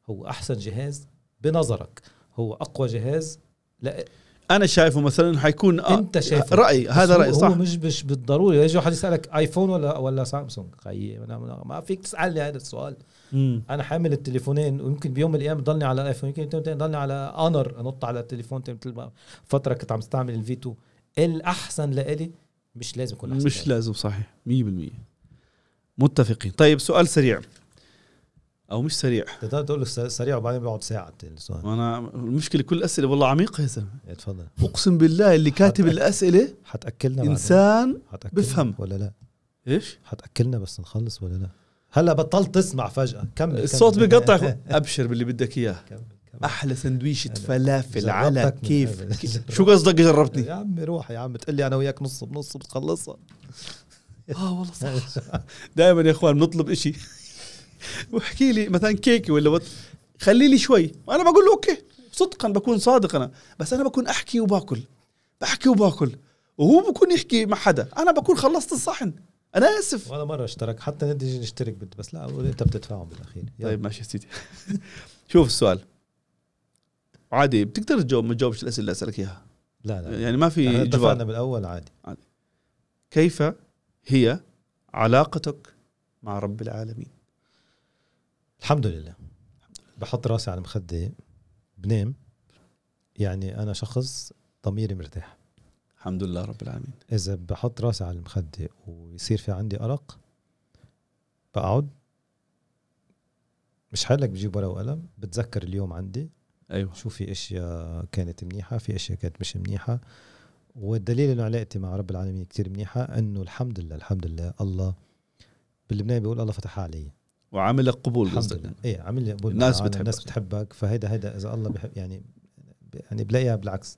هو احسن جهاز بنظرك هو اقوى جهاز لا انا شايفه مثلا حيكون آه انت شايفه راي هذا راي صح هو مش مش بالضروري يجي واحد يسالك ايفون ولا ولا سامسونج خيي ما فيك تسالني هذا السؤال مم. انا حامل التليفونين ويمكن بيوم من الايام ضلني على الايفون يمكن ضلني على انر انط على التليفون مثل فتره كنت عم استعمل الفي 2 الاحسن لإلي مش لازم يكون احسن مش لازم صحيح 100% متفقين طيب سؤال سريع او مش سريع تقدر تقول سريع وبعدين بيقعد ساعه السؤال انا المشكله كل الاسئله والله عميقه يا زلمه إيه، اتفضل اقسم بالله اللي كاتب الاسئله حتاكلنا انسان بفهم ولا لا ايش حتاكلنا بس نخلص ولا لا هلا بطلت تسمع فجاه كمل الصوت بيقطع <laughs> ابشر باللي بدك اياه احلى سندويشة فلافل على كيف <laughs> شو قصدك جربتني يا عمي روح يا عم تقول لي انا وياك نص بنص بتخلصها اه والله صح دائما يا اخوان بنطلب إشي واحكي لي مثلا كيكي ولا بط خلي لي شوي انا بقول له اوكي صدقا بكون صادق انا بس انا بكون احكي وباكل بحكي وباكل وهو بكون يحكي مع حدا انا بكون خلصت الصحن انا اسف ولا مره اشترك حتى نجي نشترك بس لا انت بتدفعهم بالاخير طيب ماشي سيدي <laughs> شوف السؤال عادي بتقدر تجاوب ما تجاوبش الاسئله اللي اسالك اياها لا لا يعني ما في اتفقنا بالاول عادي عادي كيف هي علاقتك مع رب العالمين الحمد لله بحط راسي على المخدة بنام يعني أنا شخص ضميري مرتاح الحمد لله رب العالمين إذا بحط راسي على المخدة ويصير في عندي أرق بقعد مش حالك بجيب ورقة وقلم بتذكر اليوم عندي أيوة شو في أشياء كانت منيحة في أشياء كانت مش منيحة والدليل انه علاقتي مع رب العالمين كتير منيحه انه الحمد لله الحمد لله الله باللبناني بيقول الله فتح علي وعامل لك قبول الحمد لله ايه عامل لي قبول الناس آه، بتحبك الناس بتحبك فهيدا هيدا اذا الله بحب يعني يعني بلاقيها بالعكس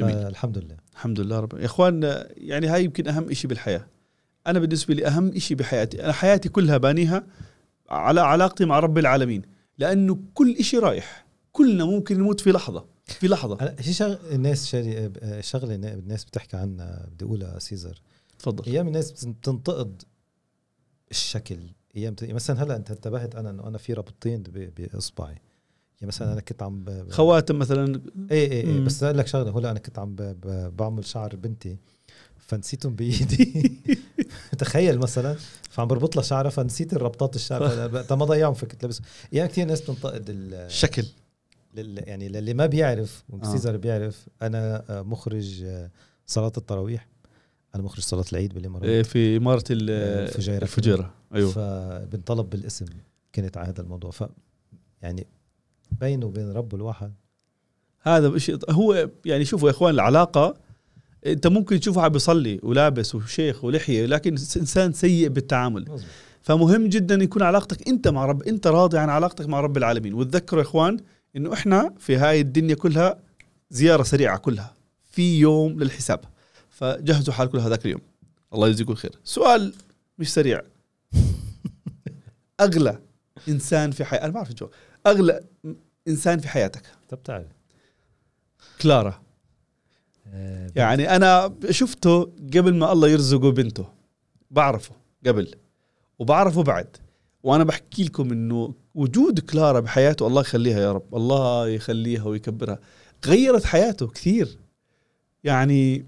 الحمد لله الحمد لله رب يا اخوان يعني هاي يمكن اهم شيء بالحياه انا بالنسبه لي اهم شيء بحياتي انا حياتي كلها بانيها على علاقتي مع رب العالمين لانه كل شيء رايح كلنا ممكن نموت في لحظه في لحظه في شغل الناس شغله شغله الناس بتحكي عنها بدي اقولها سيزر تفضل ايام الناس بتنتقد الشكل ايام يعني مثلا هلا انت انتبهت انا انه انا في رابطين باصبعي يعني مثلا انا كنت عم ب... خواتم مثلا اي اي, اي بس اقول لك شغله هلا انا كنت عم ب... ب... بعمل شعر بنتي فنسيتهم بايدي <laughs> تخيل مثلا فعم بربط لها شعرها فنسيت الربطات الشعر <laughs> ما ضيعهم فكنت لابسهم ايام يعني كثير ناس بتنتقد الشكل لل... يعني للي ما بيعرف وسيزر آه. بيعرف انا آه، مخرج صلاه التراويح انا مخرج صلاه العيد بالامارات إيه، في اماره آه، الفجيره الفجيره ايوه فبنطلب بالاسم كنت على هذا الموضوع ف يعني بينه وبين ربه الواحد هذا شيء هو يعني شوفوا يا اخوان العلاقه انت ممكن تشوفه عم بيصلي ولابس وشيخ ولحيه لكن انسان سيء بالتعامل فمهم جدا يكون علاقتك انت مع رب انت راضي عن علاقتك مع رب العالمين وتذكروا يا اخوان انه احنا في هاي الدنيا كلها زياره سريعه كلها في يوم للحساب فجهزوا حالكم لهذاك اليوم الله يجزيكم خير سؤال مش سريع <laughs> اغلى انسان في حياتك انا ما اعرف الجواب اغلى انسان في حياتك طب تعال كلارا آه، يعني انا شفته قبل ما الله يرزقه بنته بعرفه قبل وبعرفه بعد وانا بحكي لكم انه وجود كلارا بحياته الله يخليها يا رب الله يخليها ويكبرها غيرت حياته كثير يعني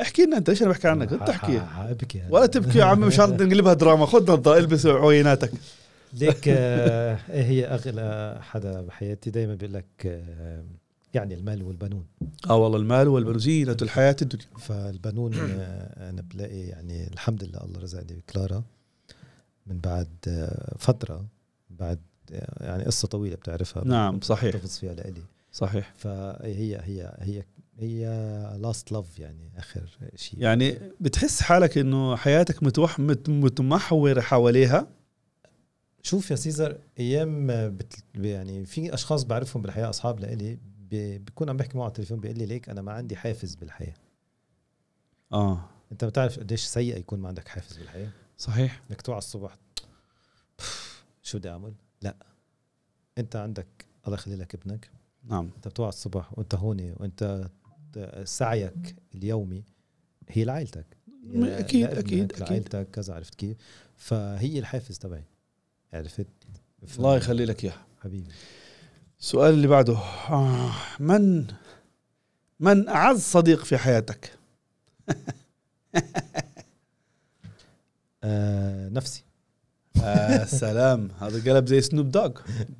احكي لنا انت ايش انا بحكي عنك انت احكي ابكي ولا تبكي يا عمي مش عارف نقلبها دراما خذ نظاره البس عويناتك ليك آه إيه هي اغلى حدا بحياتي دائما بيقول لك آه يعني المال والبنون اه والله المال والبنون زينة الحياة الدنيا فالبنون آه انا بلاقي يعني الحمد لله الله رزقني بكلارا من بعد آه، فترة بعد آه، يعني قصة طويلة بتعرفها نعم صحيح بتحتفظ فيها لإلي صحيح فهي هي هي هي لاست لاف يعني اخر شيء يعني بتحس حالك انه حياتك متوح متمحور حواليها شوف يا سيزر ايام بت يعني في اشخاص بعرفهم بالحياه اصحاب لإلي بكون عم بحكي معه على التليفون بيقول لي ليك انا ما عندي حافز بالحياه اه انت بتعرف قديش سيء يكون ما عندك حافز بالحياه صحيح انك توعى الصبح شو بدي اعمل؟ لا انت عندك الله يخلي لك ابنك نعم انت بتوعى الصبح وانت هوني وانت سعيك اليومي هي لعائلتك اكيد اكيد اكيد لعائلتك كذا عرفت كيف فهي الحافز تبعي عرفت ف... الله يخلي لك اياها حبيبي السؤال اللي بعده آه، من من اعز صديق في حياتك <laughs> آه نفسي آه، سلام هذا قلب زي سنوب دوغ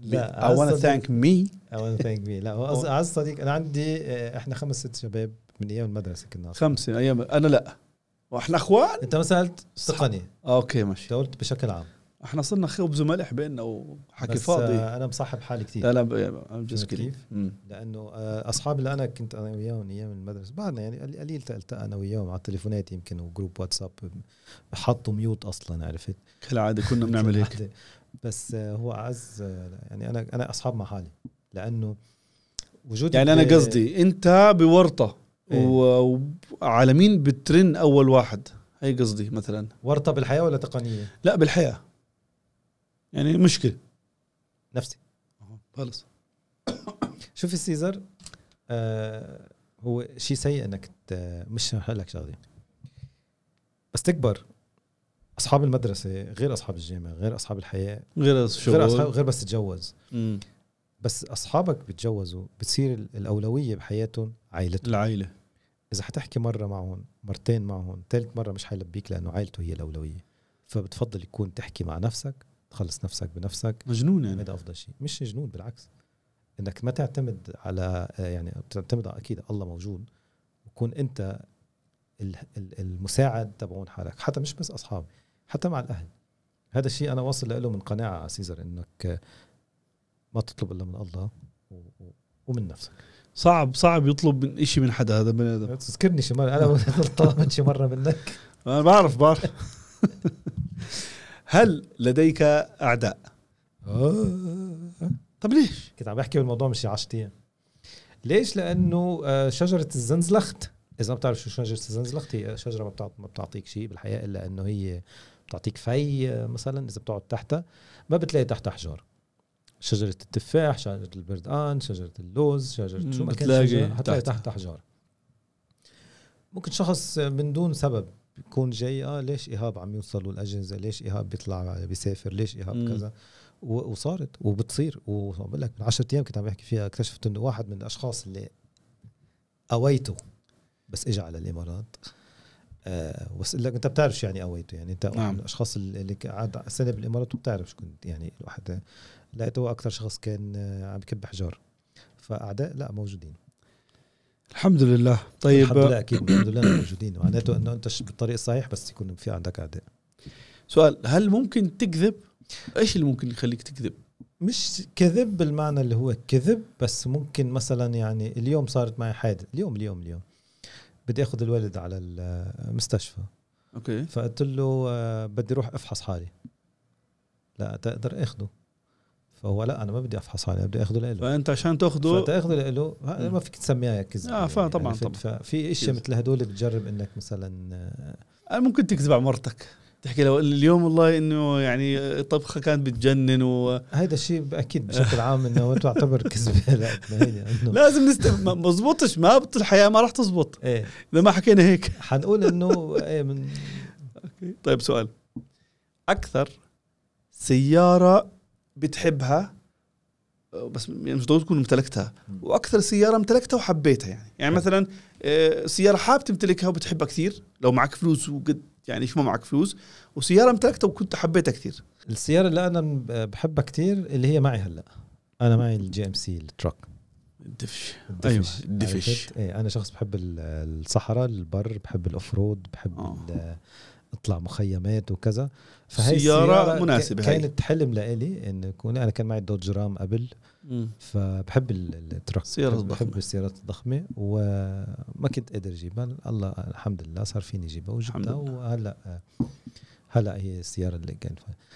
لا اي ونت ثانك مي اي ونت ثانك مي لا اعز صديق انا عندي آه، احنا خمس ست شباب من ايام المدرسه كنا خمسه ايام انا لا واحنا اخوان انت ما سالت تقني اوكي ماشي قلت بشكل عام احنا صرنا خبز وملح بيننا وحكي بس فاضي آه، انا مصاحب حالي كثير انا ام بجوز كيف لانه آه، اصحاب اللي انا كنت انا وياهم ايام المدرسه بعدنا يعني قليل التقى انا وياهم على التليفونات يمكن وجروب واتساب حطوا ميوت اصلا عرفت كالعاده كنا بنعمل هيك بس آه، هو اعز يعني انا انا اصحاب مع حالي لانه وجودي يعني انا قصدي انت بورطه ايه؟ وعلى مين بترن اول واحد هي قصدي مثلا ورطه بالحياه ولا تقنيه لا بالحياه يعني مشكله نفسي خلص شوف السيزر آه هو شيء سيء انك مش لك شغله بس تكبر اصحاب المدرسه غير اصحاب الجامعه غير اصحاب الحياه غير الشغل غير أصحاب غير بس تتجوز بس اصحابك بتجوزوا بتصير الاولويه بحياتهم عائلتهم العائله اذا حتحكي مره معهم مرتين معهم ثالث مره مش حيلبيك لانه عائلته هي الاولويه فبتفضل يكون تحكي مع نفسك تخلص نفسك بنفسك مجنون يعني هذا افضل شيء مش جنون بالعكس انك ما تعتمد على آه، يعني تعتمد على اكيد الله موجود وكون انت المساعد تبعون حالك حتى مش بس اصحاب حتى مع الاهل هذا الشيء انا واصل له من قناعه على سيزر انك ما تطلب الا من الله ومن نفسك صعب صعب يطلب من شيء من حدا هذا بني ادم تذكرني شي مره انا <laughs> طلبت شي مره منك انا بعرف بعرف <laughs> هل لديك اعداء؟ آه. طب ليش؟ كنت عم بحكي بالموضوع مش شي 10 ايام ليش؟ لانه آه، شجره الزنزلخت اذا ما بتعرف شو شجره الزنزلخت هي شجره ما بتعطيك شيء بالحياه الا انه هي بتعطيك في آه، مثلا اذا بتقعد تحتها ما بتلاقي تحتها احجار شجره التفاح شجره البردقان شجره اللوز شجره شو ما كان شجره حتلاقي تحتها احجار ممكن شخص من دون سبب جاي جايه ليش ايهاب عم يوصلوا الاجهزه ليش ايهاب بيطلع بيسافر ليش ايهاب كذا وصارت وبتصير وبقول لك من 10 ايام كنت عم بحكي فيها اكتشفت انه واحد من الاشخاص اللي قويته بس اجى على الامارات آه بس لك انت بتعرف شو يعني قويته يعني انت نعم. من الاشخاص اللي قعد سنه بالامارات وبتعرف شو كنت يعني الواحد لقيته اكثر شخص كان آه، عم يكب حجار فاعداء لا موجودين الحمد لله طيب الحمد لله اكيد الحمد لله موجودين معناته انه انت بالطريق الصحيح بس يكون في عندك اعداء سؤال هل ممكن تكذب؟ ايش اللي ممكن يخليك تكذب؟ مش كذب بالمعنى اللي هو كذب بس ممكن مثلا يعني اليوم صارت معي حادث اليوم اليوم اليوم بدي اخذ الولد على المستشفى اوكي فقلت له آه، بدي اروح افحص حالي لا تقدر اخذه فهو لا انا ما بدي افحص عليه بدي اخذه لإله فانت عشان تاخذه فتاخذه لإله ما فيك تسميها كذب اه يعني، طبعا يعني طبعا ففي اشياء مثل هدول بتجرب انك مثلا آه، ممكن تكذب على مرتك تحكي لو اليوم والله انه يعني الطبخه كانت بتجنن و هذا الشيء اكيد بشكل عام انه تعتبر كذبه <laughs> لا لازم نست ما بزبطش ما الحياه ما راح تزبط ايه اذا ما حكينا هيك حنقول انه ايه من اوكي طيب سؤال اكثر سياره بتحبها بس يعني مش ضروري تكون امتلكتها واكثر سياره امتلكتها وحبيتها يعني يعني مثلا آه، سياره حاب تمتلكها وبتحبها كثير لو معك فلوس وقد يعني شو ما معك فلوس وسياره امتلكتها وكنت حبيتها كثير السياره اللي انا بحبها كثير اللي هي معي هلا انا معي الجي ام سي التراك الدفش ايوه الدفش ايه انا شخص بحب الصحراء البر بحب الاوف رود بحب آه. اطلع مخيمات وكذا فهي سيارة, سيارة مناسبة كانت حلم لإلي إن يكون أنا كان معي دوج رام قبل مم. فبحب التراك السيارات الضخمة بحب السيارات الضخمة وما كنت قادر أجيبها الله الحمد لله صار فيني أجيبها وجبتها وهلا هلا هي السيارة اللي كان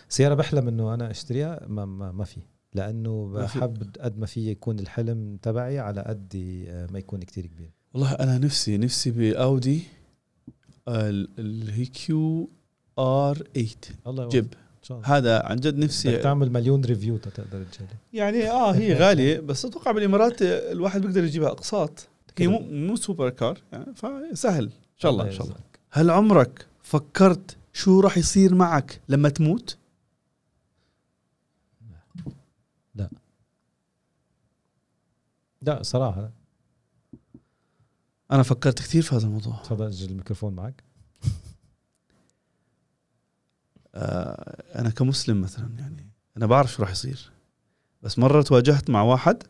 سيارة بحلم إنه أنا أشتريها ما, ما, ما في لانه بحب قد ما في يكون الحلم تبعي على قد ما يكون كتير كبير والله انا نفسي نفسي باودي الكيو ار 8 الله جيب هذا عن جد نفسي تعمل مليون ريفيو تقدر تجيبها يعني اه هي <laughs> غاليه بس اتوقع بالامارات الواحد بيقدر يجيبها اقساط هي مو مو سوبر كار يعني فسهل ان شاء الله ان شاء الله هل عمرك فكرت شو راح يصير معك لما تموت؟ لا لا صراحه انا فكرت كثير في هذا الموضوع تفضل الميكروفون معك <laughs> آه، انا كمسلم مثلا يعني انا بعرف شو راح يصير بس مره تواجهت مع واحد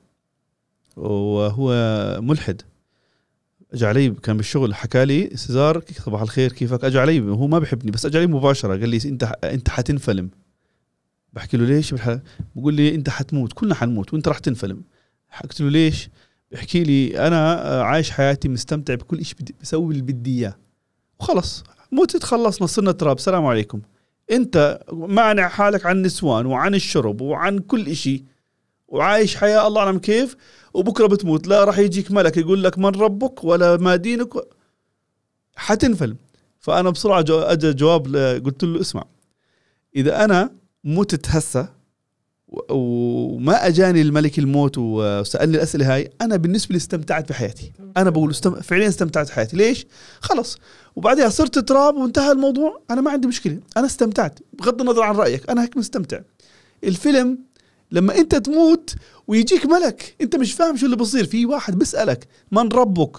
وهو ملحد اجى علي كان بالشغل حكى لي سيزار صباح الخير كيفك اجى علي هو ما بحبني بس اجى علي مباشره قال لي انت انت حتنفلم بحكي له ليش بقول لي انت حتموت كلنا حنموت وانت راح تنفلم قلت له ليش يحكي لي انا آه، عايش حياتي مستمتع بكل شيء بدي بسوي اللي بدي اياه وخلص متت خلصنا صرنا تراب سلام عليكم انت مانع حالك عن النسوان وعن الشرب وعن كل شيء وعايش حياه الله اعلم كيف وبكره بتموت لا راح يجيك ملك يقول لك من ربك ولا ما دينك حتنفل فانا بسرعه اجى جواب قلت له اسمع اذا انا متت هسه وما اجاني الملك الموت وسالني الاسئله هاي انا بالنسبه لي استمتعت بحياتي انا بقول استم... فعليا استمتعت بحياتي ليش خلص وبعدها صرت تراب وانتهى الموضوع انا ما عندي مشكله انا استمتعت بغض النظر عن رايك انا هيك مستمتع الفيلم لما انت تموت ويجيك ملك انت مش فاهم شو اللي بصير في واحد بيسالك من ربك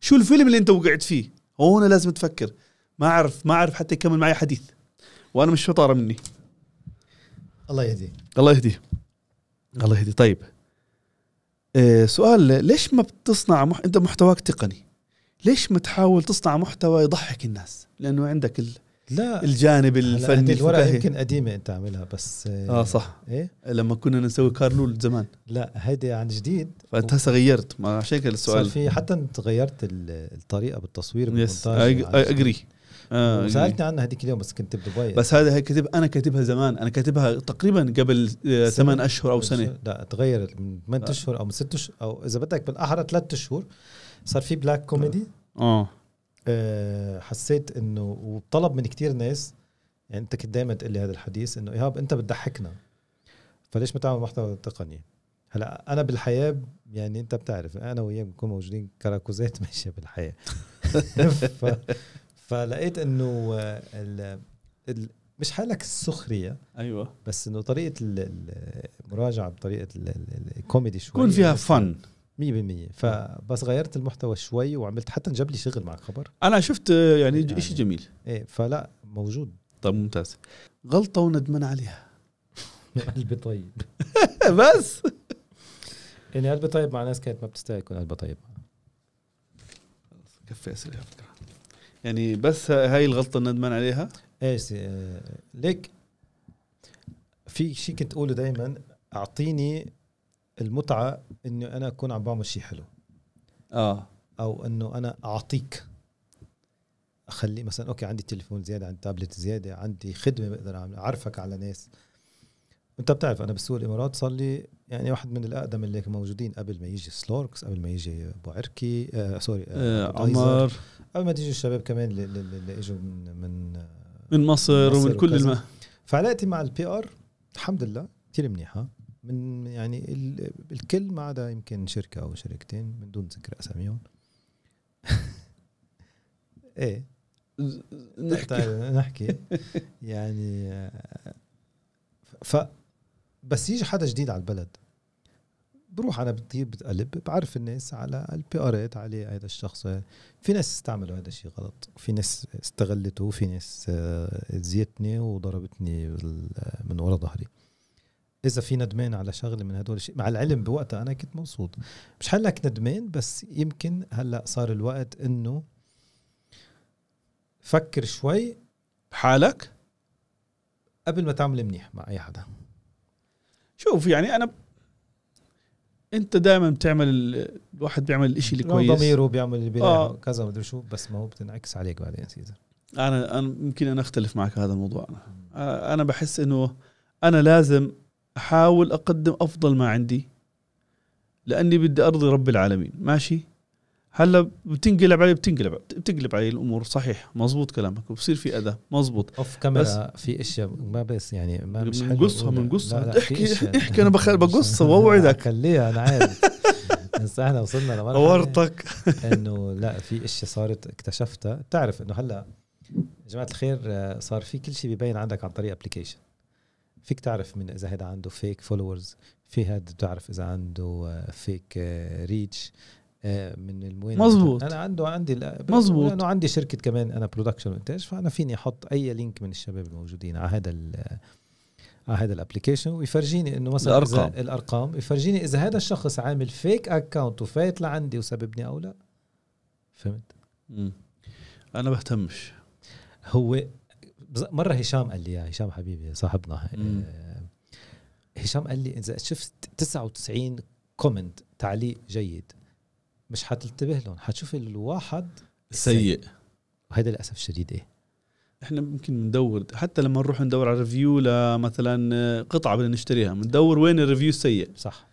شو الفيلم اللي انت وقعت فيه هون لازم تفكر ما اعرف ما اعرف حتى يكمل معي حديث وانا مش شطاره مني الله يهديه الله يهديه الله يهديه طيب آه، سؤال ليش ما بتصنع مح... انت محتواك تقني ليش ما تحاول تصنع محتوى يضحك الناس لانه عندك ال... لا الجانب الفني الورقه يمكن قديمه انت عاملها بس اه, آه، صح ايه لما كنا نسوي كارلول زمان لا هيدي عن جديد فانت هسه غيرت ما عشان السؤال صار في حتى تغيرت الطريقه بالتصوير يس اجري آه، وسالتني يعني عنها هذيك اليوم بس كنت بدبي بس هذا كتب انا كاتبها زمان انا كاتبها تقريبا قبل آه، ثمان اشهر او سنه لا تغيرت من ثمان آه. اشهر او من ست اشهر او اذا بدك بالاحرى ثلاث اشهر صار في بلاك كوميدي اه حسيت انه وطلب من كتير ناس يعني انت كنت دائما تقول لي هذا الحديث انه ايهاب انت بتضحكنا فليش ما تعمل محتوى تقني؟ هلا انا بالحياه يعني انت بتعرف انا وياك بنكون موجودين كراكوزات ماشيه بالحياه <laughs> <laughs> ف... فلقيت انه آه، مش حالك السخريه ايوه بس انه طريقه المراجعه بطريقه الكوميدي شوي يكون فيها فن 100% فبس غيرت المحتوى شوي وعملت حتى جاب لي شغل مع خبر انا شفت آه، يعني, يعني شيء جميل ايه فلا موجود طب ممتاز غلطه وندمان عليها قلبي طيب <laughs> بس يعني قلبي طيب مع ناس كانت ما بتستاهل يكون قلبي طيب كفي اسئله يعني بس هاي الغلطه ندمان عليها ايه آه، ليك في شيء كنت اقوله دائما اعطيني المتعه انه انا اكون عم بعمل شيء حلو اه او انه انا اعطيك اخلي مثلا اوكي عندي تليفون زياده عندي تابلت زياده عندي خدمه بقدر اعرفك على ناس انت بتعرف انا بالسوق الامارات صار لي يعني واحد من الاقدم اللي موجودين قبل ما يجي سلوركس قبل ما يجي ابو عركي آه سوري آه, آه، عمر قبل ما تيجي الشباب كمان اللي, اللي اجوا من من آه، من مصر, مصر ومن كل الم فعلاقتي مع البي ار الحمد لله كثير منيحه من يعني ال... الكل ما عدا يمكن شركه او شركتين من دون ذكر اساميهم <laughs> ايه نحكي طيب، نحكي <laughs> يعني آه، ف بس يجي حدا جديد على البلد بروح انا بطيب بتقلب بعرف الناس على البي ارات عليه هذا الشخص في ناس استعملوا هذا الشيء غلط في ناس استغلته في ناس آه، زيتني وضربتني آه، من ورا ظهري اذا في ندمان على شغله من هدول الشيء مع العلم بوقتها انا كنت مبسوط مش حلك ندمان بس يمكن هلا صار الوقت انه فكر شوي بحالك قبل ما تعمل منيح مع اي حدا شوف يعني انا انت دائما بتعمل الواحد بيعمل الشيء الكويس ضميره بيعمل اللي آه. كذا ما شو بس ما هو بتنعكس عليك بعدين سيزر انا انا يمكن انا اختلف معك هذا الموضوع انا انا بحس انه انا لازم احاول اقدم افضل ما عندي لاني بدي ارضي رب العالمين ماشي هلا بتنقلب عليه بتنقلب بتنقلب عليه الامور صحيح مزبوط كلامك وبصير في اذى مزبوط اوف كاميرا في اشياء ما بس يعني ما مش بنقصها بنقصها احكي احكي انا <laughs> بقصها واوعدك خليها انا عارف بس احنا وصلنا لمرحله <laughs> ورطك انه لا في اشياء صارت اكتشفتها بتعرف انه هلا يا جماعه الخير صار في كل شيء ببين عندك عن طريق ابلكيشن فيك تعرف من اذا هذا عنده فيك فولورز في هذا بتعرف اذا عنده فيك آه، ريتش آه، من الموين مظبوط انا عنده عندي مظبوط لانه عندي شركه كمان انا برودكشن وانتاج فانا فيني احط اي لينك من الشباب الموجودين على هذا على هذا الابلكيشن ويفرجيني انه مثلا الارقام الارقام يفرجيني اذا هذا الشخص عامل فيك اكونت وفايت لعندي وسببني او لا فهمت؟ مم. انا بهتمش هو مره هشام قال لي يا هشام حبيبي صاحبنا آه، مم. هشام قال لي اذا شفت 99 كومنت تعليق جيد مش حتنتبه لهم حتشوف الواحد السيء وهذا للاسف الشديد ايه احنا ممكن بندور حتى لما نروح ندور على ريفيو لمثلا قطعه بدنا نشتريها بندور وين الريفيو السيء صح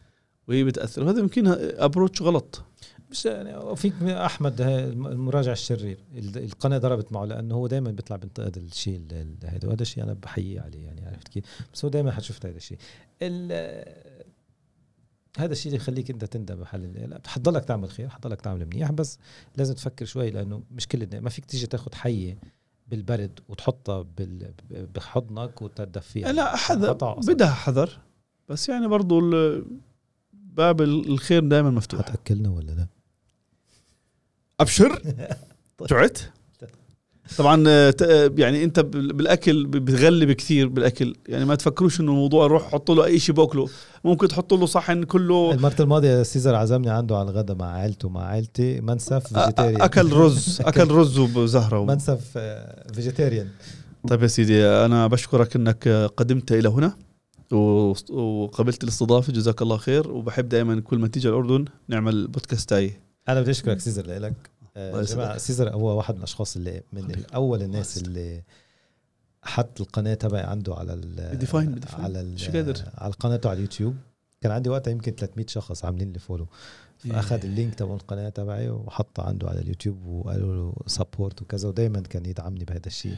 وهي بتاثر وهذا يمكن ابروتش غلط مش يعني فيك احمد المراجع الشرير القناه ضربت معه لانه هو دائما بيطلع بينتقد الشيء هذا وهذا الشيء انا بحييه عليه يعني عرفت كيف بس هو دائما حتشوف هذا الشيء هذا الشيء اللي يخليك انت تندم محل لا حتضلك تعمل خير حتضلك تعمل منيح بس لازم تفكر شوي لانه مش كل ما فيك تيجي تاخذ حيه بالبرد وتحطها بال... بحضنك وتدفيها لا حذر يعني بدها حذر بس يعني برضو باب الخير دائما مفتوح حتاكلنا ولا لا؟ ابشر شعت <laughs> طيب. طبعا آه، آه، يعني انت بالاكل بتغلب كثير بالاكل يعني ما تفكروش انه الموضوع روح حط له اي شيء باكله ممكن تحط له صحن كله المره الماضيه سيزر عزمني عنده على الغداء مع عائلته مع عائلتي منسف فيجيتيريان آه، اكل رز <laughs> اكل رز وزهره و... منسف فيجيتيريان طيب يا سيدي انا بشكرك انك قدمت الى هنا وقبلت الاستضافه جزاك الله خير وبحب دائما كل ما تيجي الاردن نعمل بودكاست تاعي انا بدي اشكرك سيزر لك جماعة سيزر هو واحد من الاشخاص اللي من اول الناس اللي حط القناه تبعي عنده على ال بديفاين بديفاين على الـ قادر على قناته على اليوتيوب كان عندي وقتها يمكن 300 شخص عاملين لي فولو فاخذ اللينك تبع القناه تبعي وحطه عنده على اليوتيوب وقالوا له سبورت وكذا ودائما كان يدعمني بهذا الشيء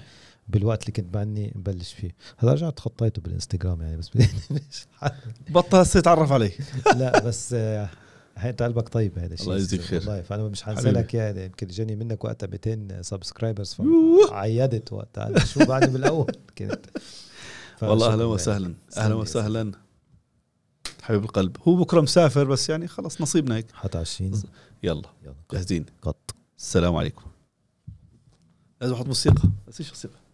بالوقت اللي كنت بعني بلش فيه هلا رجعت خطيته بالانستغرام يعني بس <laughs> بطل يتعرف عليه لا بس آه، انت قلبك طيب هذا الشيء الله يجزيك خير والله فانا مش حنسالك اياها يمكن جاني منك وقتها 200 سبسكرايبرز عيدت وقتها شو بعد بالاول <laughs> كنت والله اهلا وسهلا اهلا وسهلا حبيب القلب هو بكره مسافر بس يعني خلص نصيبنا هيك 20 يلا يلا جاهزين قط السلام عليكم لازم احط موسيقى بس ايش موسيقى